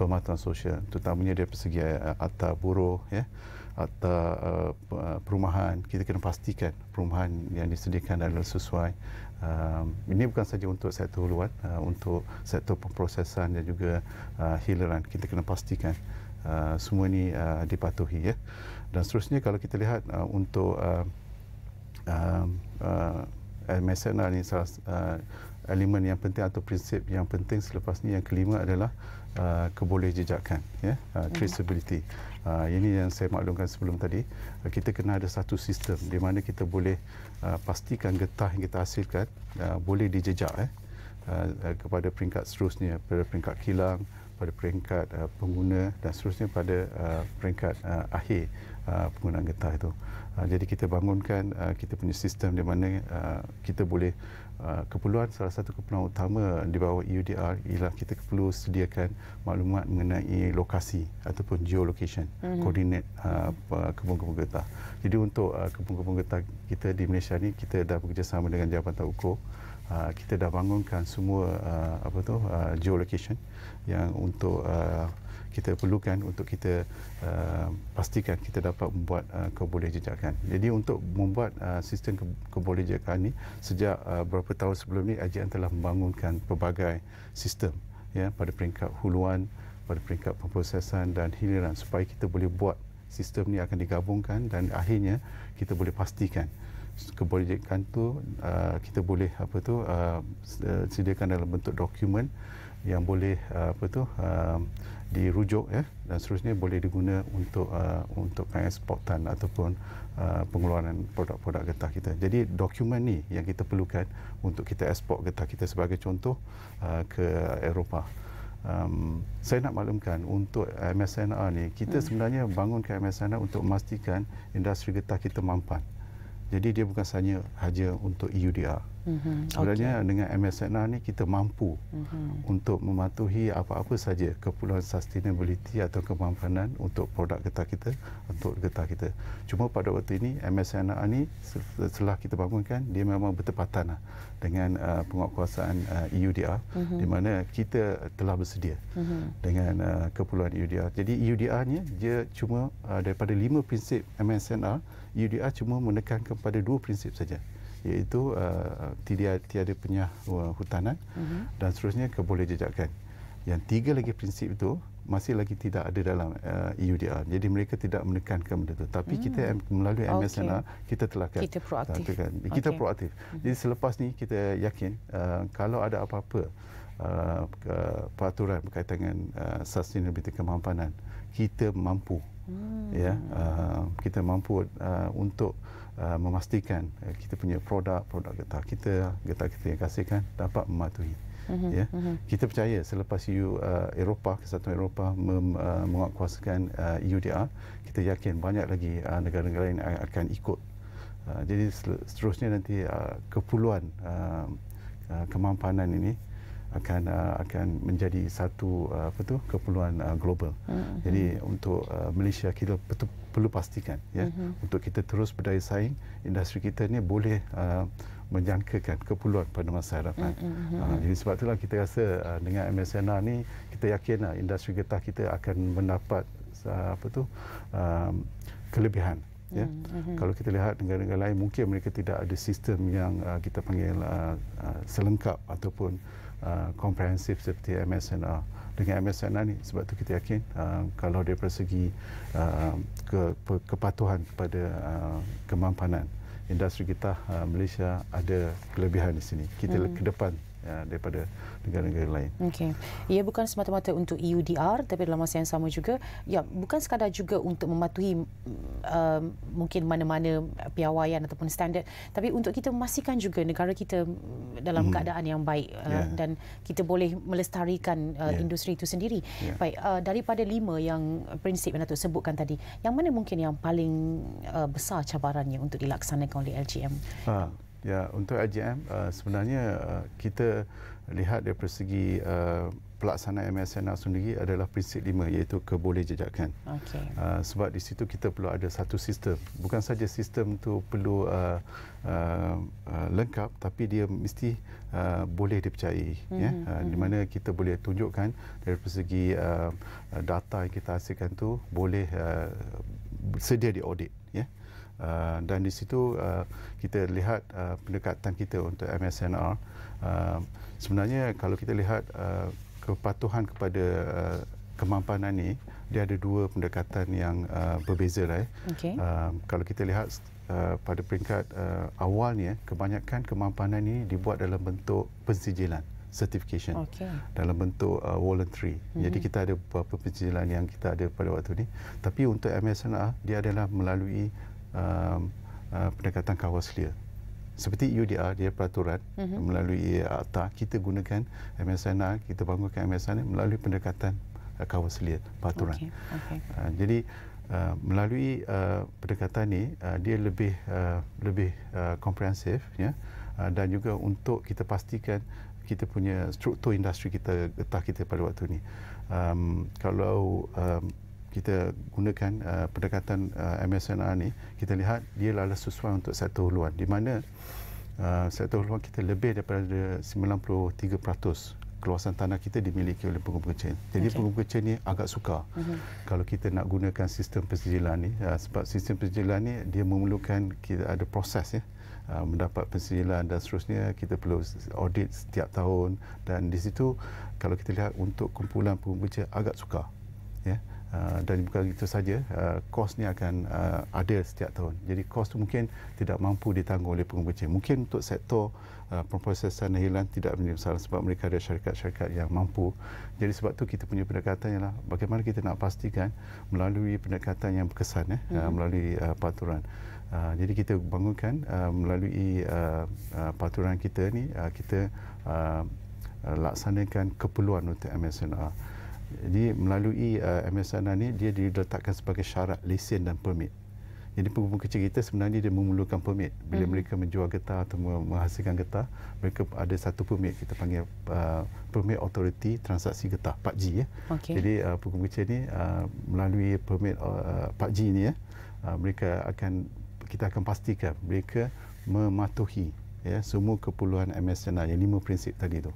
Speaker 2: pematuhan sosial terutamanya dari segi uh, akta buruh ya akta uh, eh, perumahan kita kena pastikan perumahan yang disediakan adalah sesuai um, ini bukan saja untuk sektor luar, uh, untuk sektor pemprosesan dan juga uh, eh, hiliran kita kena pastikan uh, semua ini uh, dipatuhi ya dan seterusnya kalau kita lihat uh, untuk uh, uh, uh, ini salah uh, elemen yang penting atau prinsip yang penting selepas ini yang kelima adalah uh, keboleh jejakkan yeah? uh, ya. traceability uh, ini yang saya maklumkan sebelum tadi uh, kita kena ada satu sistem di mana kita boleh uh, pastikan getah yang kita hasilkan uh, boleh dijejak eh? Uh, uh, kepada peringkat seterusnya pada peringkat kilang pada peringkat uh, pengguna dan seterusnya pada uh, peringkat uh, akhir uh, penggunaan getah itu. Uh, jadi kita bangunkan uh, kita punya sistem di mana uh, kita boleh Ah, keperluan salah satu keperluan utama di bawah e UDR ialah kita perlu sediakan maklumat mengenai lokasi ataupun geolocation koordinat mhm. mm-hmm. uh, ah, kebun-kebun getah. Jadi untuk uh, kebun-kebun getah kita di Malaysia ni kita dah bekerjasama dengan Jabatan Ukur Uh, kita dah bangunkan semua uh, apa tu uh, geolocation yang untuk uh, kita perlukan untuk kita uh, pastikan kita dapat membuat uh, keboleh jejakan. Jadi untuk membuat uh, sistem ke- keboleh jejakan ini, sejak uh, beberapa tahun sebelum ini, AJN telah membangunkan pelbagai sistem ya, pada peringkat huluan, pada peringkat pemprosesan dan hiliran supaya kita boleh buat sistem ini akan digabungkan dan akhirnya kita boleh pastikan keboleh jejakan itu uh, kita boleh apa tu uh, uh, sediakan dalam bentuk dokumen yang boleh uh, apa tu uh, dirujuk ya dan seterusnya boleh diguna untuk uh, untuk eksportan ataupun uh, pengeluaran produk-produk getah kita. Jadi dokumen ni yang kita perlukan untuk kita ekspor getah kita sebagai contoh uh, ke Eropah. Um, saya nak maklumkan untuk MSNR ni kita hmm. sebenarnya bangunkan MSNR untuk memastikan industri getah kita mampan. Jadi dia bukan hanya hanya untuk EUDR.
Speaker 3: Mm-hmm. Sebenarnya
Speaker 2: okay. dengan MSNA ni kita mampu mm-hmm. untuk mematuhi apa-apa saja keperluan sustainability atau kemampanan untuk produk getah kita, untuk getah kita. Cuma pada waktu ini MSNA ni setelah kita bangunkan dia memang bertepatan lah dengan uh, penguatkuasaan uh, EUDR mm-hmm. di mana kita telah bersedia mm-hmm. dengan uh, keperluan EUDR. Jadi EUDR ni dia cuma uh, daripada lima prinsip MSNA, EUDR cuma menekankan kepada dua prinsip saja. Mm-hmm iaitu uh, tiada penyah uh, hutanan uh-huh. dan seterusnya keboleh jejakkan. Yang tiga lagi prinsip itu masih lagi tidak ada dalam uh, EUDR. Jadi mereka tidak menekankan benda itu. Tapi hmm. kita melalui MSNR, okay. kita telahkan. Kita proaktif. Telahkan. Kita okay. proaktif. Mhm. Jadi selepas ni kita yakin uh, kalau ada apa-apa uh, uh, peraturan berkaitan dengan uh, sustainability kemampanan, kita mampu. Hmm. Ya, uh, kita mampu uh, untuk Uh, memastikan uh, kita punya produk-produk getah kita, getah kita yang kasihkan dapat mematuhi.
Speaker 3: Mm-hmm. Ya? Mm-hmm.
Speaker 2: Kita percaya selepas EU uh, Eropah, Kesatuan Eropah mem, uh, menguatkuasakan uh, UDR, kita yakin banyak lagi uh, negara-negara lain akan ikut. Uh, jadi seterusnya nanti uh, kepuluhan uh, um, uh, kemampanan ini akan uh, akan menjadi satu uh, apa tu keperluan uh, global. Uh-huh. Jadi untuk uh, Malaysia kita betul, perlu pastikan ya uh-huh. untuk kita terus berdaya saing industri kita ni boleh uh, menjangkakan keperluan pada masa hadapan. Mm-hmm. Uh, ah, jadi sebab itulah kita rasa uh, dengan MSNR ni kita yakin uh, industri getah kita akan mendapat uh, apa tu uh, kelebihan mm-hmm. Kalau kita lihat negara-negara lain mungkin mereka tidak ada sistem yang uh, kita panggil uh, uh, selengkap ataupun komprehensif uh, seperti MSNR. Dengan MSNR ni sebab tu kita yakin uh, kalau dari segi uh, ke, pe, kepatuhan kepada uh, kemampanan industri kita uh, Malaysia ada kelebihan di sini. Kita hmm. ke depan ya, daripada negara-negara lain.
Speaker 1: Okey. Ia bukan semata-mata untuk EUDR tapi dalam masa yang sama juga ya bukan sekadar juga untuk mematuhi uh, mungkin mana-mana piawaian ataupun standard tapi untuk kita memastikan juga negara kita dalam hmm. keadaan yang baik uh, yeah. dan kita boleh melestarikan uh, yeah. industri itu sendiri. Yeah. Baik uh, daripada lima yang prinsip yang Datuk sebutkan tadi yang mana mungkin yang paling uh, besar cabarannya untuk dilaksanakan oleh LGM?
Speaker 2: Ha. Ya, untuk AGM uh, sebenarnya uh, kita lihat dari segi uh, pelaksanaan MSNR sendiri adalah prinsip lima iaitu keboleh jejakkan. Okay. Uh, sebab di situ kita perlu ada satu sistem. Bukan saja sistem tu perlu uh, uh, uh, lengkap tapi dia mesti uh, boleh dipercayai. Mm-hmm. Ya. Yeah? Uh, mm-hmm. Di mhm. mana kita boleh tunjukkan dari segi uh, uh, data yang kita hasilkan tu boleh uh, sedia diaudit. Yeah? Uh, dan di situ uh, kita lihat uh, pendekatan kita untuk MSNR. Uh, sebenarnya kalau kita lihat uh, kepatuhan kepada uh, kemampanan ini, dia ada dua pendekatan yang uh, berbeza. Lah, eh. okay. uh, kalau kita lihat uh, pada peringkat uh, awalnya, kebanyakan kemampanan ini dibuat dalam bentuk pensijilan certification okay. dalam bentuk uh, voluntary. Mm-hmm. Jadi hmm. kita ada beberapa pencicilan yang kita ada pada waktu ini. Tapi untuk MSNR, dia adalah melalui um, uh, pendekatan kawas liar. Seperti UDR, dia peraturan mm-hmm. melalui akta, kita gunakan MSNA, kita bangunkan MSNA melalui pendekatan uh, kawas liar, peraturan. Okay. Okay. Uh, jadi uh, melalui uh, pendekatan ini, uh, dia lebih uh, lebih uh, komprehensif uh, ya? uh, dan juga untuk kita pastikan kita punya struktur industri kita getah kita pada waktu ini. Um, kalau um, kita gunakan uh, pendekatan uh, MSNR ni kita lihat dia adalah sesuai untuk sektor luar di mana uh, sektor luar kita lebih daripada 93% keluasan tanah kita dimiliki oleh pengumpul kecil jadi okay. pengumpul kecil ni agak sukar uh-huh. kalau kita nak gunakan sistem persijilan ni uh, sebab sistem persijilan ni dia memerlukan kita ada proses ya uh, mendapat persijilan dan seterusnya kita perlu audit setiap tahun dan di situ kalau kita lihat untuk kumpulan pengumpul kecil agak sukar Ah, dan bukan itu saja uh, kos ni akan uh, ada setiap tahun jadi kos tu mungkin tidak mampu ditanggung oleh pengembucin mungkin untuk sektor uh, pemprosesan hilang tidak menjadi masalah sebab mereka ada syarikat-syarikat yang mampu jadi sebab tu kita punya pendekatan ialah bagaimana kita nak pastikan melalui pendekatan yang berkesan eh, mm-hmm. uh, melalui uh, paturan Uh, jadi kita bangunkan uh, melalui uh, uh, paturan kita ni uh, kita uh, laksanakan keperluan untuk MSNR. Jadi melalui uh, MSNA ini dia diletakkan sebagai syarat lesen dan permit. Jadi pengumpul kecil kita sebenarnya dia memerlukan permit. Bila hmm. mereka menjual getah atau menghasilkan getah, mereka ada satu permit kita panggil uh, permit authority transaksi getah, Pak Ji Ya. Okay. Jadi uh, pengumpul kecil ini uh, melalui permit uh, 4G ini, ya, uh, mereka akan kita akan pastikan mereka mematuhi ya, semua keperluan MSN yang lima prinsip tadi itu.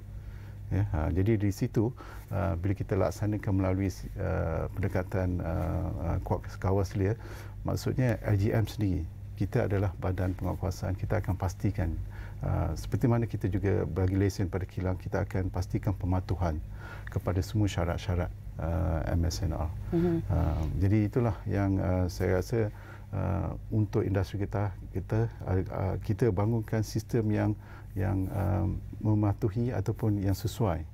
Speaker 2: Ya, ha, jadi di situ uh, bila kita laksanakan melalui uh, pendekatan uh, uh, kawas liar, maksudnya LGM sendiri kita adalah badan penguasaan kita akan pastikan uh, seperti mana kita juga bagi lesen pada kilang kita akan pastikan pematuhan kepada semua syarat-syarat uh, MSNR. Mm-hmm. Uh, jadi itulah yang uh, saya rasa uh, untuk industri kita kita uh, kita bangunkan sistem yang yang um, mematuhi ataupun yang sesuai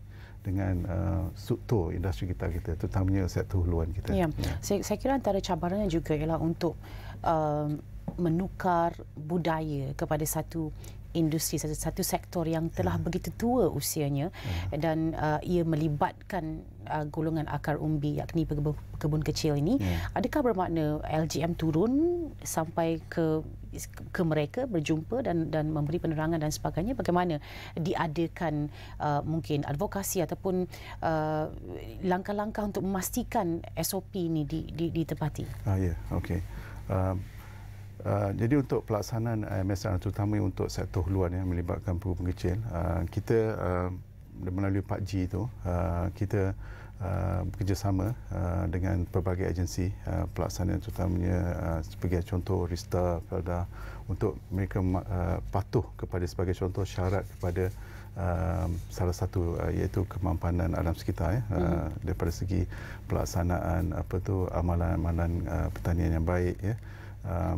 Speaker 2: dengan uh, struktur industri kita kita terutamanya sektor huluan kita. Ya. Ya.
Speaker 1: Saya, saya kira antara cabarannya juga ialah untuk uh, menukar budaya kepada satu industri satu, satu sektor yang telah hmm. begitu tua usianya hmm. dan uh, ia melibatkan uh, golongan akar umbi yakni pekebun, pekebun kecil ini hmm. adakah bermakna LGM turun sampai ke ke mereka berjumpa dan dan memberi penerangan dan sebagainya bagaimana diadakan uh, mungkin advokasi ataupun uh, langkah-langkah untuk memastikan SOP ini di di ditepati
Speaker 2: ah ya yeah. okey uh, Uh, jadi untuk pelaksanaan eh, MSR terutama untuk sektor luar yang melibatkan perubahan kecil, uh, kita uh, melalui Pak g itu, uh, kita uh, bekerjasama uh, dengan pelbagai agensi uh, pelaksanaan terutamanya uh, sebagai contoh Rista, Felda untuk mereka uh, patuh kepada sebagai contoh syarat kepada Uh, salah satu uh, iaitu kemampanan alam sekitar ya uh, hmm. daripada segi pelaksanaan apa tu amalan-amalan uh, pertanian yang baik ya uh,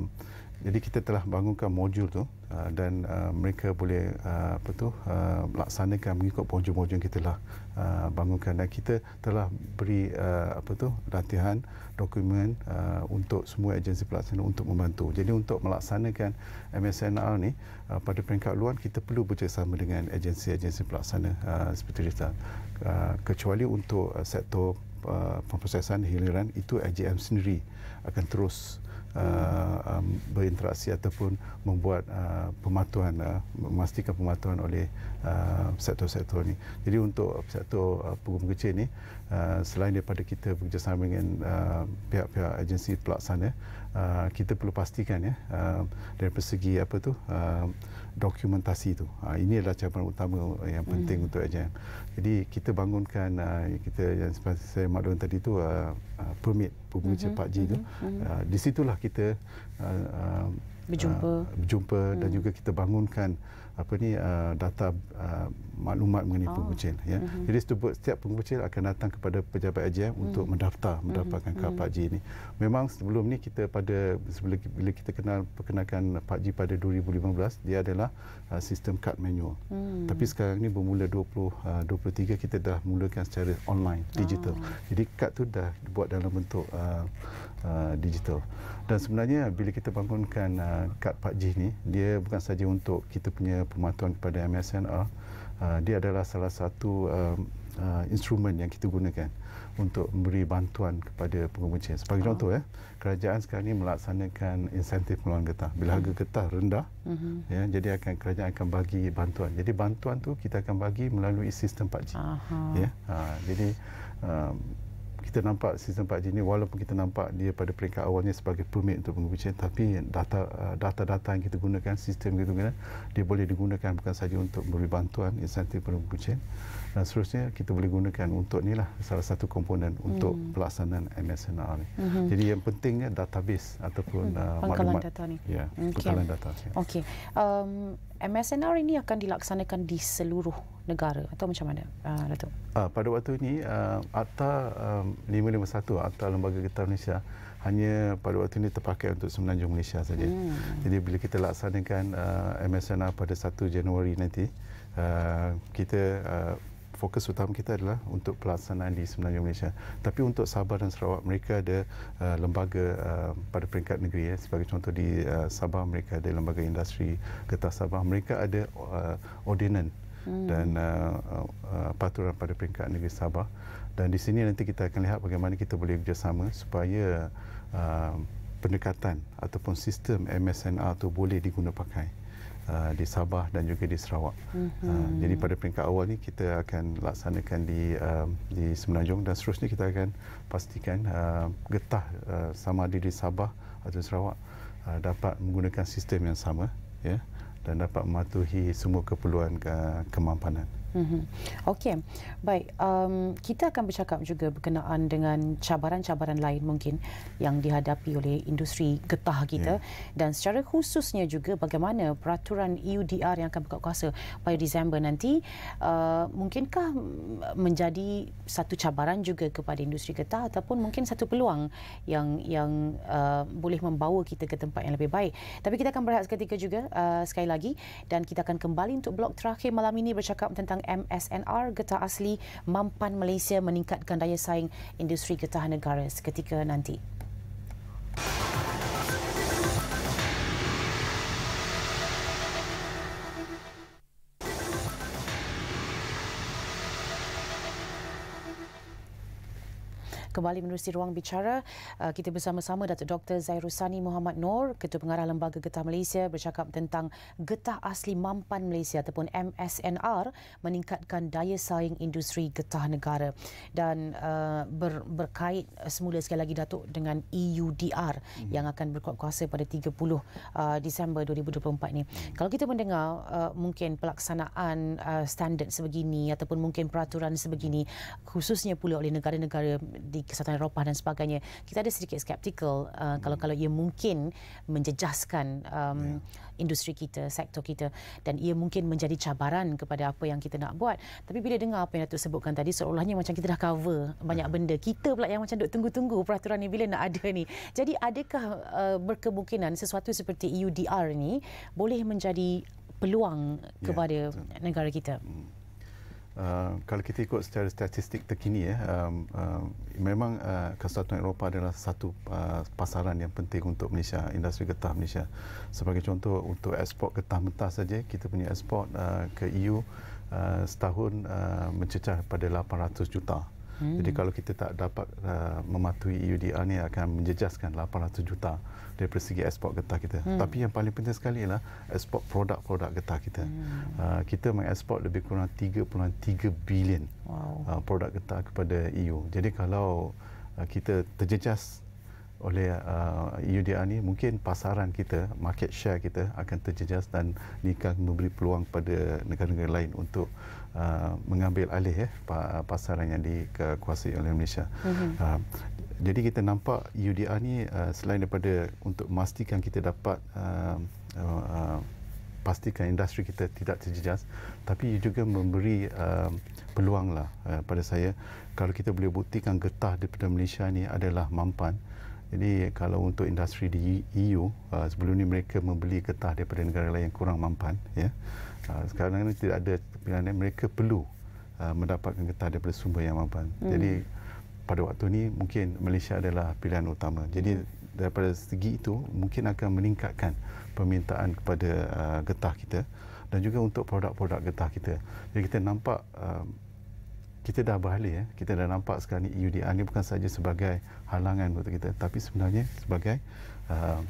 Speaker 2: jadi kita telah bangunkan modul tu uh, dan uh, mereka boleh uh, apa tu uh, melaksanakan mengikut modul-modul kita telah bangunkan dan kita telah beri apa tu latihan dokumen untuk semua agensi pelaksana untuk membantu. Jadi untuk melaksanakan MSNR ni pada peringkat luar kita perlu bekerjasama dengan agensi-agensi pelaksana seperti itu. kecuali untuk sektor pemprosesan hiliran itu AGM sendiri akan terus uh, um, berinteraksi ataupun membuat uh, pematuhan uh, memastikan pematuhan oleh uh, sektor-sektor ini. Jadi untuk sektor uh, pengumum kecil ini uh, selain daripada kita bekerjasama dengan uh, pihak-pihak agensi pelaksana uh, kita perlu pastikan ya uh, dari segi apa tu uh, dokumentasi itu. Uh, ha, ini adalah cabaran utama yang penting hmm. untuk AJM. Jadi kita bangunkan uh, kita yang seperti saya maklum tadi itu uh, uh, permit pemuja uh-huh. Pak Ji tu mhm. Mhm. Ah, di situlah kita uh, uh, berjumpa uh, berjumpa uh dan hmm. juga kita bangunkan apa ni uh, data uh, maklumat mengenai oh. pengucil ya. Mm-hmm. Jadi setiap setiap pengucil akan datang kepada pejabat AGM mm-hmm. Ya, untuk mhm. mendaftar mhm. mendapatkan mm-hmm. kad Pak mhm. ini. Memang sebelum ni kita pada sebelum bila kita kenal perkenalkan pakji pada 2015 dia adalah uh, sistem kad manual. Mm. Tapi sekarang ni bermula 2023 uh, kita dah mulakan secara online digital. Oh. Jadi kad tu dah dibuat dalam bentuk uh, uh, digital. Dan sebenarnya bila kita bangunkan uh, kad Pak ni dia bukan saja untuk kita punya pematuhan kepada MSNR uh, dia adalah salah satu um, uh, instrumen yang kita gunakan untuk memberi bantuan kepada pengemudi. Sebagai oh. contoh ya, kerajaan sekarang ini melaksanakan insentif pengeluaran getah. Bila harga ah. getah rendah, uh-huh. ya, jadi akan kerajaan akan bagi bantuan. Jadi bantuan tu kita akan bagi melalui sistem pajak. Uh-huh. Ya. Uh, jadi um, kita nampak sistem 4G ini walaupun kita nampak dia pada peringkat awalnya sebagai permit untuk pengguna tapi data uh, data yang kita gunakan sistem itu, dia boleh digunakan bukan saja untuk memberi bantuan insentif pengguna dan seterusnya kita boleh gunakan untuk inilah salah satu komponen untuk hmm. pelaksanaan MSNR ni. Hmm. Jadi yang pentingnya database ataupun hmm. uh, pangkalan maklumat data ni. Ya, yeah, pangkalan data. Yeah. Okey.
Speaker 1: Um MSNR ini akan dilaksanakan di seluruh negara atau macam mana uh, Datuk?
Speaker 2: Uh, pada waktu ini uh, Akta um, 551 Akta Lembaga Getar Malaysia hanya pada waktu ini terpakai untuk semenanjung Malaysia saja. Hmm. Jadi bila kita laksanakan uh, MSNR pada 1 Januari nanti uh, kita uh, fokus utama kita adalah untuk pelaksanaan di Semenanjung Malaysia. Tapi untuk Sabah dan Sarawak, mereka ada uh, lembaga uh, pada peringkat negeri. Ya. Sebagai contoh di uh, Sabah, mereka ada lembaga industri getah Sabah. Mereka ada uh, ordinan hmm. dan uh, uh, paturan pada peringkat negeri Sabah dan di sini nanti kita akan lihat bagaimana kita boleh bekerjasama supaya uh, pendekatan ataupun sistem MSNR itu boleh digunapakai. pakai uh, di Sabah dan juga di Sarawak.
Speaker 3: Mm-hmm. Uh, jadi pada
Speaker 2: peringkat awal ni kita akan laksanakan di uh, di Semenanjung dan seterusnya kita akan pastikan uh, getah uh, sama ada di Sabah atau Sarawak uh, dapat menggunakan sistem yang sama ya yeah, dan dapat mematuhi semua keperluan uh, kemampanan.
Speaker 1: Mhm. Okey, baik. Um, kita akan bercakap juga berkenaan dengan cabaran-cabaran lain mungkin yang dihadapi oleh industri getah kita yeah. dan secara khususnya juga bagaimana peraturan EUDR yang akan buka kuasa pada Disember nanti uh, mungkinkah menjadi satu cabaran juga kepada industri getah ataupun mungkin satu peluang yang yang uh, boleh membawa kita ke tempat yang lebih baik. Tapi kita akan berehat seketika juga uh, sekali lagi dan kita akan kembali untuk blok terakhir malam ini bercakap tentang MSNR getah asli mampan Malaysia meningkatkan daya saing industri ketahanan negara seketika nanti. kembali menerusi ruang bicara uh, kita bersama-sama Datuk Dr Zairusani Muhammad Nor Ketua Pengarah Lembaga Getah Malaysia bercakap tentang Getah Asli Mampan Malaysia ataupun MSNR meningkatkan daya saing industri getah negara dan uh, ber, berkait uh, semula sekali lagi Datuk dengan EUDR hmm. yang akan berkuat kuasa pada 30 Disember 2024 ini. Mhm. Kalau kita mendengar mungkin pelaksanaan standard sebegini ataupun mungkin peraturan sebegini khususnya pula oleh negara-negara di kesatuan Eropah dan sebagainya kita ada sedikit skeptikal uh, hmm. kalau kalau ia mungkin menjejaskan um, yeah. industri kita sektor kita dan ia mungkin menjadi cabaran kepada apa yang kita nak buat tapi bila dengar apa yang Datuk sebutkan tadi seolah-olahnya macam kita dah cover banyak hmm. benda kita pula yang macam duk tunggu-tunggu peraturan ni bila nak ada ni jadi adakah uh, berkemungkinan sesuatu seperti EUDR ni boleh menjadi peluang ya, kepada yeah, negara kita hmm.
Speaker 2: Uh, kalau kita ikut secara statistik terkini ya, um, um, memang uh, Kesatuan Eropah adalah satu uh, pasaran yang penting untuk Malaysia, industri getah Malaysia. Sebagai contoh untuk ekspor getah mentah saja kita punya ekspor uh, ke EU uh, setahun uh, mencecah pada 800 juta. Hmm. Jadi kalau kita tak dapat uh, mematuhi EUDR ni akan menjejaskan 800 juta daripada segi ekspor getah kita. Hmm. Tapi yang paling penting sekali ialah ekspor produk-produk getah kita. Hmm. Uh, kita mengekspor lebih kurang 3.3 bilion wow. uh, produk getah kepada EU. Jadi kalau uh, kita terjejas oleh uh, UDR ni mungkin pasaran kita market share kita akan terjejas dan ini akan memberi peluang pada negara-negara lain untuk uh, mengambil alih eh, pasaran yang dikuasai oleh Malaysia mm-hmm. uh, jadi kita nampak UDR ni uh, selain daripada untuk memastikan kita dapat um, uh, uh, pastikan industri kita tidak terjejas tapi juga memberi uh, um, peluanglah uh, pada saya kalau kita boleh buktikan getah daripada Malaysia ni adalah mampan uh, jadi kalau untuk industri di EU uh, sebelum ini mereka membeli getah daripada negara lain yang kurang mampan ya. Uh, sekarang ini tidak ada pilihan lain mereka perlu uh, mendapatkan getah daripada sumber yang mampan. Hmm. Jadi pada waktu ini mungkin Malaysia adalah pilihan utama. Jadi daripada segi itu mungkin akan meningkatkan permintaan kepada uh, getah kita dan juga untuk produk-produk getah kita. Jadi kita nampak uh, kita dah balik, ya. Eh. kita dah nampak sekarang ni e UDR ni bukan saja sebagai halangan untuk kita, tapi sebenarnya sebagai uh,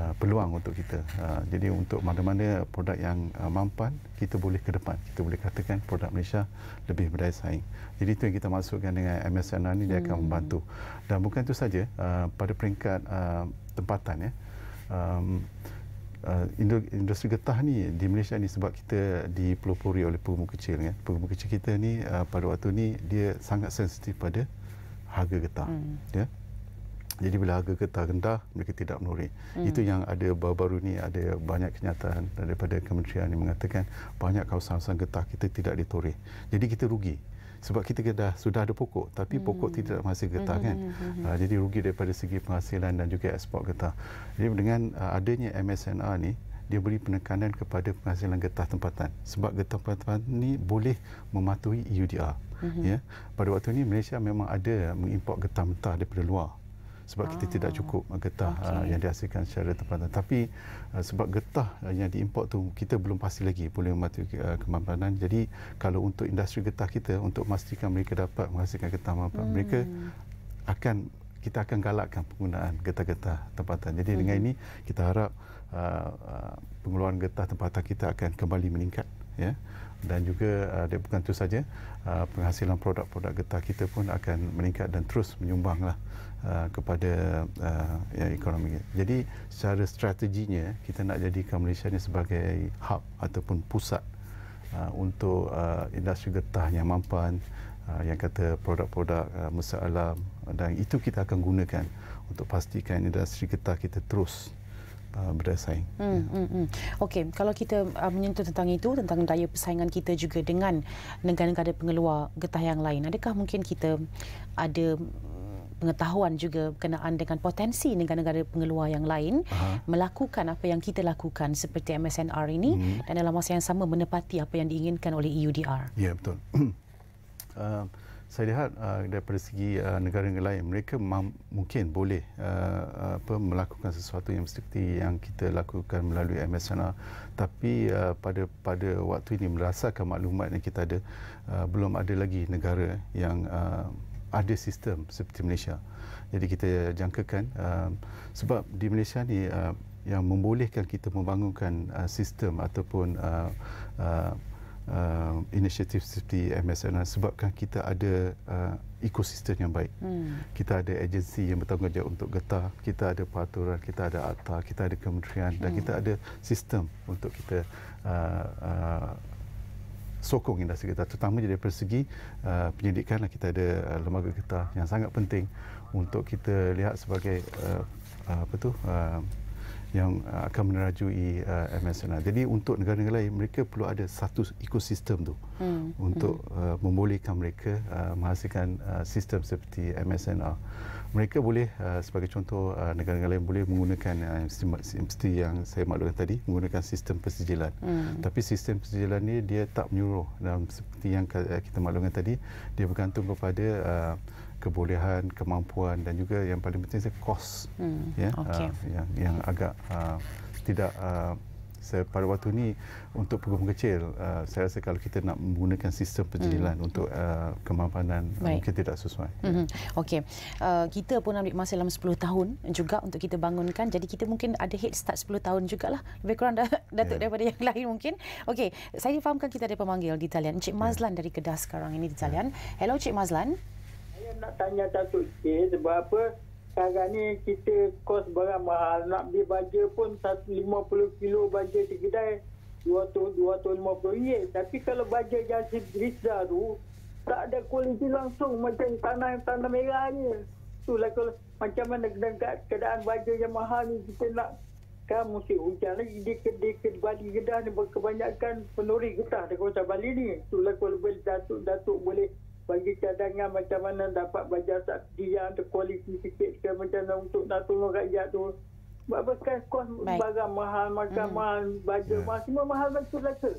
Speaker 2: uh, peluang untuk kita. Uh, jadi untuk mana-mana produk yang uh, mampan, kita boleh ke depan. Kita boleh katakan produk Malaysia lebih berdaya saing. Jadi itu yang kita masukkan dengan MSN ni, dia akan hmm. membantu. Dan bukan itu saja, uh, pada peringkat uh, tempatan, ya, um, uh, industri getah ni di Malaysia ni sebab kita dipelopori oleh pengumum kecil ya. Eh. Pengumum kecil kita ni uh, pada waktu ni dia sangat sensitif pada harga getah hmm. ya. Jadi bila harga getah rendah mereka tidak menuri. Hmm. Itu yang ada baru-baru ni ada banyak kenyataan daripada kementerian yang mengatakan banyak kawasan-kawasan getah kita tidak ditoreh. Jadi kita rugi sebab kita dah sudah ada pokok tapi hmm. pokok tidak masih getah hmm. kan hmm. Uh, jadi rugi daripada segi penghasilan dan juga ekspor getah jadi dengan uh, adanya MSNR ni dia beri penekanan kepada penghasilan getah tempatan sebab getah tempatan ni boleh mematuhi EUDR hmm, hmm. ya pada waktu ini Malaysia memang ada mengimport getah mentah daripada luar sebab kita ah. tidak cukup getah ah, okay. uh, yang dihasilkan secara tempatan tapi uh, sebab getah yang diimport tu kita belum pasti lagi boleh mematuhi uh, kemampanan jadi kalau untuk industri getah kita untuk memastikan mereka dapat menghasilkan getah mampu hmm. mereka akan kita akan galakkan penggunaan getah-getah tempatan jadi hmm. dengan ini kita harap uh, pengeluaran getah tempatan kita akan kembali meningkat ya dan juga uh, dia bukan itu saja uh, penghasilan produk-produk getah kita pun akan meningkat dan terus menyumbanglah uh, kepada uh, ya, ekonomi. Jadi secara strateginya kita nak jadikan Malaysia ini sebagai hub ataupun pusat uh, untuk uh, industri getah yang mampan, uh, yang kata produk-produk uh, mesra alam dan itu kita akan gunakan untuk pastikan industri getah kita terus uh, bersaing.
Speaker 1: Hmm, hmm, hmm. Okey, kalau kita uh, menyentuh tentang itu tentang daya persaingan kita juga dengan negara-negara pengeluar getah yang lain, adakah mungkin kita ada pengetahuan juga berkenaan dengan potensi negara-negara pengeluar yang lain Aha. melakukan apa yang kita lakukan seperti MSNR ini hmm. dan dalam masa yang sama menepati apa yang diinginkan oleh EUDR.
Speaker 2: Ya, betul. uh, saya lihat uh, daripada segi uh, negara-negara lain, mereka mungkin boleh uh, apa, melakukan sesuatu yang seperti yang kita lakukan melalui MSNR. Tapi uh, pada pada waktu ini, merasakan maklumat yang kita ada, uh, belum ada lagi negara yang uh, ada sistem seperti Malaysia. Jadi kita jangkakan uh, sebab di Malaysia ni uh, yang membolehkan kita membangunkan uh, sistem ataupun uh, uh, uh, inisiatif seperti MSNR lah sebabkan kita ada uh, ekosistem yang baik. Hmm. Kita ada agensi yang bertanggungjawab untuk getah, kita ada peraturan, kita ada akta, kita ada kementerian hmm. dan kita ada sistem untuk kita uh, uh sokong industri kita. terutama dari segi uh, penyelidikan lah. kita ada uh, lembaga kita yang sangat penting untuk kita lihat sebagai uh, uh apa tu uh, yang akan menerajui uh, MSNA. Lah. Jadi untuk negara-negara lain mereka perlu ada satu ekosistem tu hmm. untuk hmm. uh, membolehkan mereka uh, menghasilkan uh, sistem seperti MSN. Lah mereka boleh uh, sebagai contoh uh, negara-negara lain boleh menggunakan uh, mesti uh, yang saya maklumkan tadi menggunakan sistem persijilan hmm. tapi sistem persijilan ni dia tak menyuruh dalam seperti yang uh, kita maklumkan tadi dia bergantung kepada uh, kebolehan, kemampuan dan juga yang paling penting saya kos hmm, ya okay. uh, yang yang agak uh, tidak uh, saya pada waktu ini untuk program kecil uh, saya rasa kalau kita nak menggunakan sistem penjilidan hmm. untuk uh, kemampanan ah, Baik. mungkin tidak sesuai.
Speaker 1: Ya. Hmm. Okey. Uh, kita pun ambil masa dalam 10 tahun juga untuk kita bangunkan. Jadi kita mungkin ada head start 10 tahun jugalah. Lebih kurang dah datuk yeah. daripada yang lain mungkin. Okey. Saya difahamkan kita ada pemanggil di talian Cik ya. Mazlan yeah. dari Kedah sekarang ini di talian. Yeah. Hello Cik Mazlan.
Speaker 2: Saya nak tanya satu Cik sebab apa sekarang ni kita kos barang mahal nak beli baju pun 50 kilo baja di kedai 250 ringgit tapi kalau baju jasib
Speaker 3: Rizda tu tak ada kualiti langsung macam tanah yang tanah merah ni itulah
Speaker 1: kalau macam mana dekat keadaan baju yang mahal ni kita nak kan musim hujan lagi di kedai kedai Bali kedai ni kebanyakan penuri getah di kawasan Bali ni itulah kalau boleh
Speaker 3: datuk datuk boleh bagi cadangan macam mana dapat baca sakti yang terkualiti
Speaker 2: sikit ke macam mana untuk nak tolong rakyat tu. Sebab bekas kos Baik. barang
Speaker 1: mahal, makan mm. mahal,
Speaker 2: baju yeah. mahal,
Speaker 1: semua mahal macam tu rasa.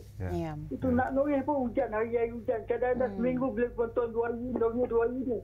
Speaker 1: Itu nak noreh pun hujan, hari-hari hujan. Kadang-kadang mm. seminggu boleh potong dua hari, dua dua hari tu.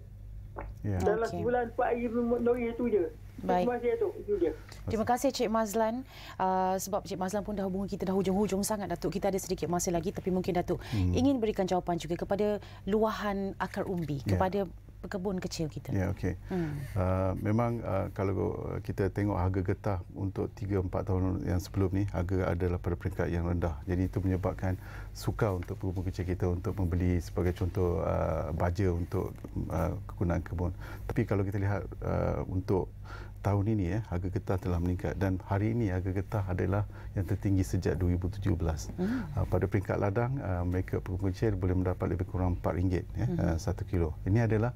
Speaker 1: Yeah. Dalam okay. sebulan, empat hari noreh tu je. Baik. Terima kasih tu. Itu dia. Terima kasih Cik Mazlan uh, sebab Cik Mazlan pun dah hubungi kita dah hujung-hujung sangat Datuk. Kita ada sedikit masa lagi tapi mungkin Datuk hmm. ingin berikan jawapan juga kepada luahan akar umbi ya. kepada kebun kecil kita. Ya yeah, okey. Hmm.
Speaker 2: Uh, memang uh, kalau kita tengok harga getah untuk 3 4 tahun yang sebelum ni harga adalah pada peringkat yang rendah. Jadi itu menyebabkan suka untuk pekerja-pekerja kita untuk membeli sebagai contoh uh, baja untuk uh, kegunaan kebun. Tapi kalau kita lihat uh, untuk tahun ini ya harga getah telah meningkat dan hari ini harga getah adalah yang tertinggi sejak 2017. Hmm. Uh, pada peringkat ladang uh, mereka pekerja boleh mendapat lebih kurang RM4 ya eh, hmm. uh, 1 kilo. Ini adalah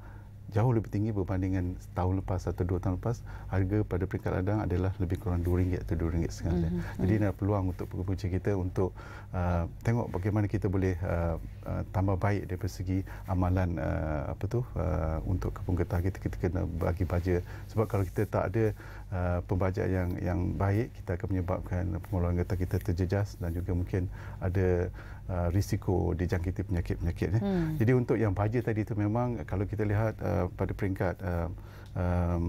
Speaker 2: jauh lebih tinggi berbandingkan tahun lepas atau dua tahun lepas harga pada peringkat ladang adalah lebih kurang RM2 atau RM2.5 mm-hmm. Mhm. jadi ada peluang untuk pekerja kita untuk uh, tengok bagaimana kita boleh uh, uh, tambah baik dari segi amalan uh, apa tu uh, untuk kebun getah kita kita kena bagi baja sebab kalau kita tak ada uh, pembajak yang yang baik kita akan menyebabkan pengeluaran getah kita terjejas dan juga mungkin ada uh, risiko dijangkiti penyakit-penyakit. Hmm. Jadi untuk yang baja tadi itu memang kalau kita lihat uh, pada peringkat uh, uh,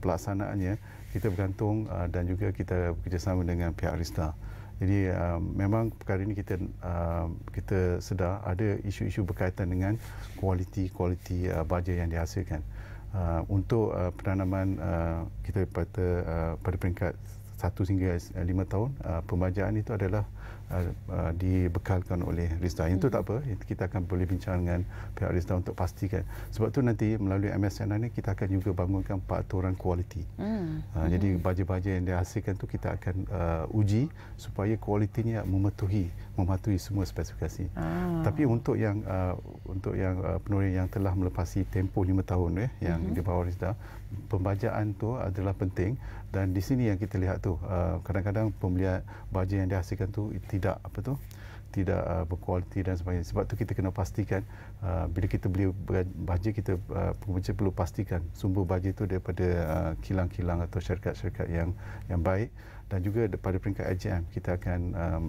Speaker 2: pelaksanaannya, kita bergantung uh, dan juga kita bekerjasama dengan pihak Arista. Jadi um, memang perkara ini kita uh, kita sedar ada isu-isu berkaitan dengan kualiti-kualiti uh, baja yang dihasilkan. Uh, untuk uh, penanaman uh, kita pada, uh, pada peringkat satu hingga lima tahun, uh, pembajaan itu adalah Uh, uh, dibekalkan oleh Rista. Itu hmm. tak apa, kita akan boleh bincang dengan pihak Rista untuk pastikan. Sebab tu nanti melalui MSN ini kita akan juga bangunkan peraturan kualiti.
Speaker 3: Hmm. Uh, jadi
Speaker 2: hmm. baja-baja yang dihasilkan tu kita akan uji supaya kualitinya mematuhi mematuhi semua spesifikasi. Ah. Tapi untuk yang uh, untuk yang uh, penurunan yang telah melepasi tempoh lima tahun ya eh, yang uh-huh. di bawah RISDA, pembajaan tu adalah penting dan di sini yang kita lihat tu uh, kadang-kadang pembelian baja yang dihasilkan tu tidak apa tu tidak uh, berkualiti dan sebagainya. Sebab tu kita kena pastikan uh, bila kita beli baja kita uh, perlu pastikan sumber baja itu daripada uh, kilang-kilang atau syarikat-syarikat yang yang baik dan juga pada peringkat AGM kita akan um,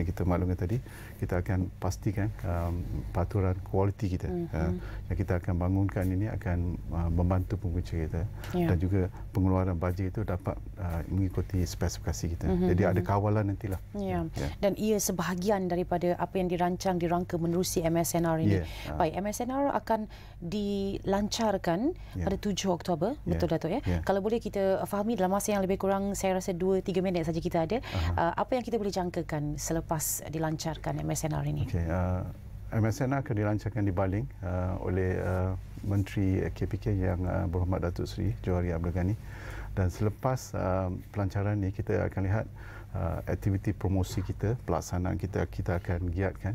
Speaker 2: yang kita maklumkan tadi kita akan pastikan um, paturan kualiti kita mm-hmm. uh, yang kita akan bangunkan ini akan uh, membantu pengguna kita yeah. dan juga pengeluaran bajet itu dapat uh, mengikuti spesifikasi kita mm-hmm. jadi mhm. ada kawalan nantilah
Speaker 1: yeah. Yeah. dan ia sebahagian daripada apa yang dirancang dirangka menerusi MSNR ini yeah. Ya. baik MSNR akan dilancarkan yeah. pada 7 Oktober yeah. betul Dato' ya yeah. kalau boleh kita fahami dalam masa yang lebih kurang saya rasa 2-3 minit saja kita ada. uh apa yang kita boleh jangkakan selepas dilancarkan MSNR ini?
Speaker 2: Okay, uh, ah, MSNR akan dilancarkan di Baling uh, ah, oleh uh, Menteri KPK eh, yang uh, berhormat Datuk Seri Johari Abdul Ghani. Dan selepas uh, pelancaran ini, kita akan lihat uh, aktiviti promosi kita, pelaksanaan kita, kita akan giatkan.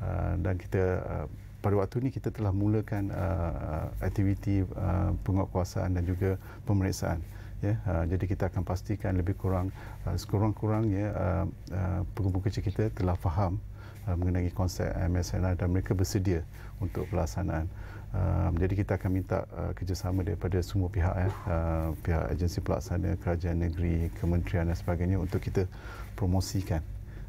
Speaker 2: Uh, dan kita uh, pada waktu ini kita telah mulakan uh, aktiviti uh, penguatkuasaan dan juga pemeriksaan ya uh, jadi kita akan pastikan lebih kurang uh, sekurang-kurangnya uh, uh, pekerja kita telah faham uh, mengenai konsep MSN dan mereka bersedia untuk pelaksanaan Um, jadi kita akan minta uh, kerjasama daripada semua pihak ya, uh, pihak agensi pelaksana, kerajaan negeri, kementerian dan sebagainya untuk kita promosikan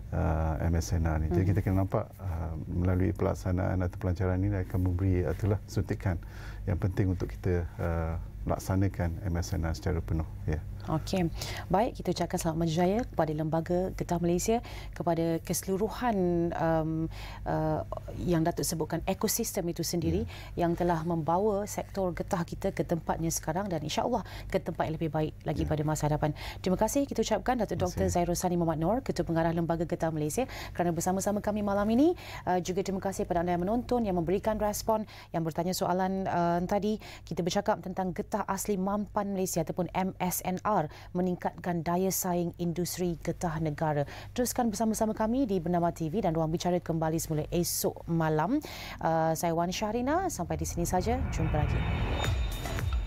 Speaker 2: uh, MSNR ini. Jadi hmm. kita kena nampak uh, melalui pelaksanaan atau pelancaran ini akan memberi itulah suntikan yang penting untuk kita uh, laksanakan MSN secara penuh. Ya.
Speaker 1: Okey. Baik, kita ucapkan selamat berjaya kepada Lembaga Getah Malaysia, kepada keseluruhan um, uh, yang Datuk sebutkan ekosistem itu sendiri ya. yang telah membawa sektor getah kita ke tempatnya sekarang dan insya-Allah ke tempat yang lebih baik lagi ya. pada masa hadapan. Terima kasih kita ucapkan Datuk Dr. Zairul Sani Muhammad Nor, Ketua Pengarah Lembaga Getah Malaysia kerana bersama-sama kami malam ini. Uh, juga terima kasih kepada anda yang menonton, yang memberikan respon, yang bertanya soalan uh, tadi. Kita bercakap tentang getah Getah Asli Mampan Malaysia ataupun MSNR meningkatkan daya saing industri getah negara. Teruskan bersama-sama kami di Bernama TV dan ruang bicara kembali semula esok malam. Uh, saya Wan Syahrina, sampai di sini saja. Jumpa lagi.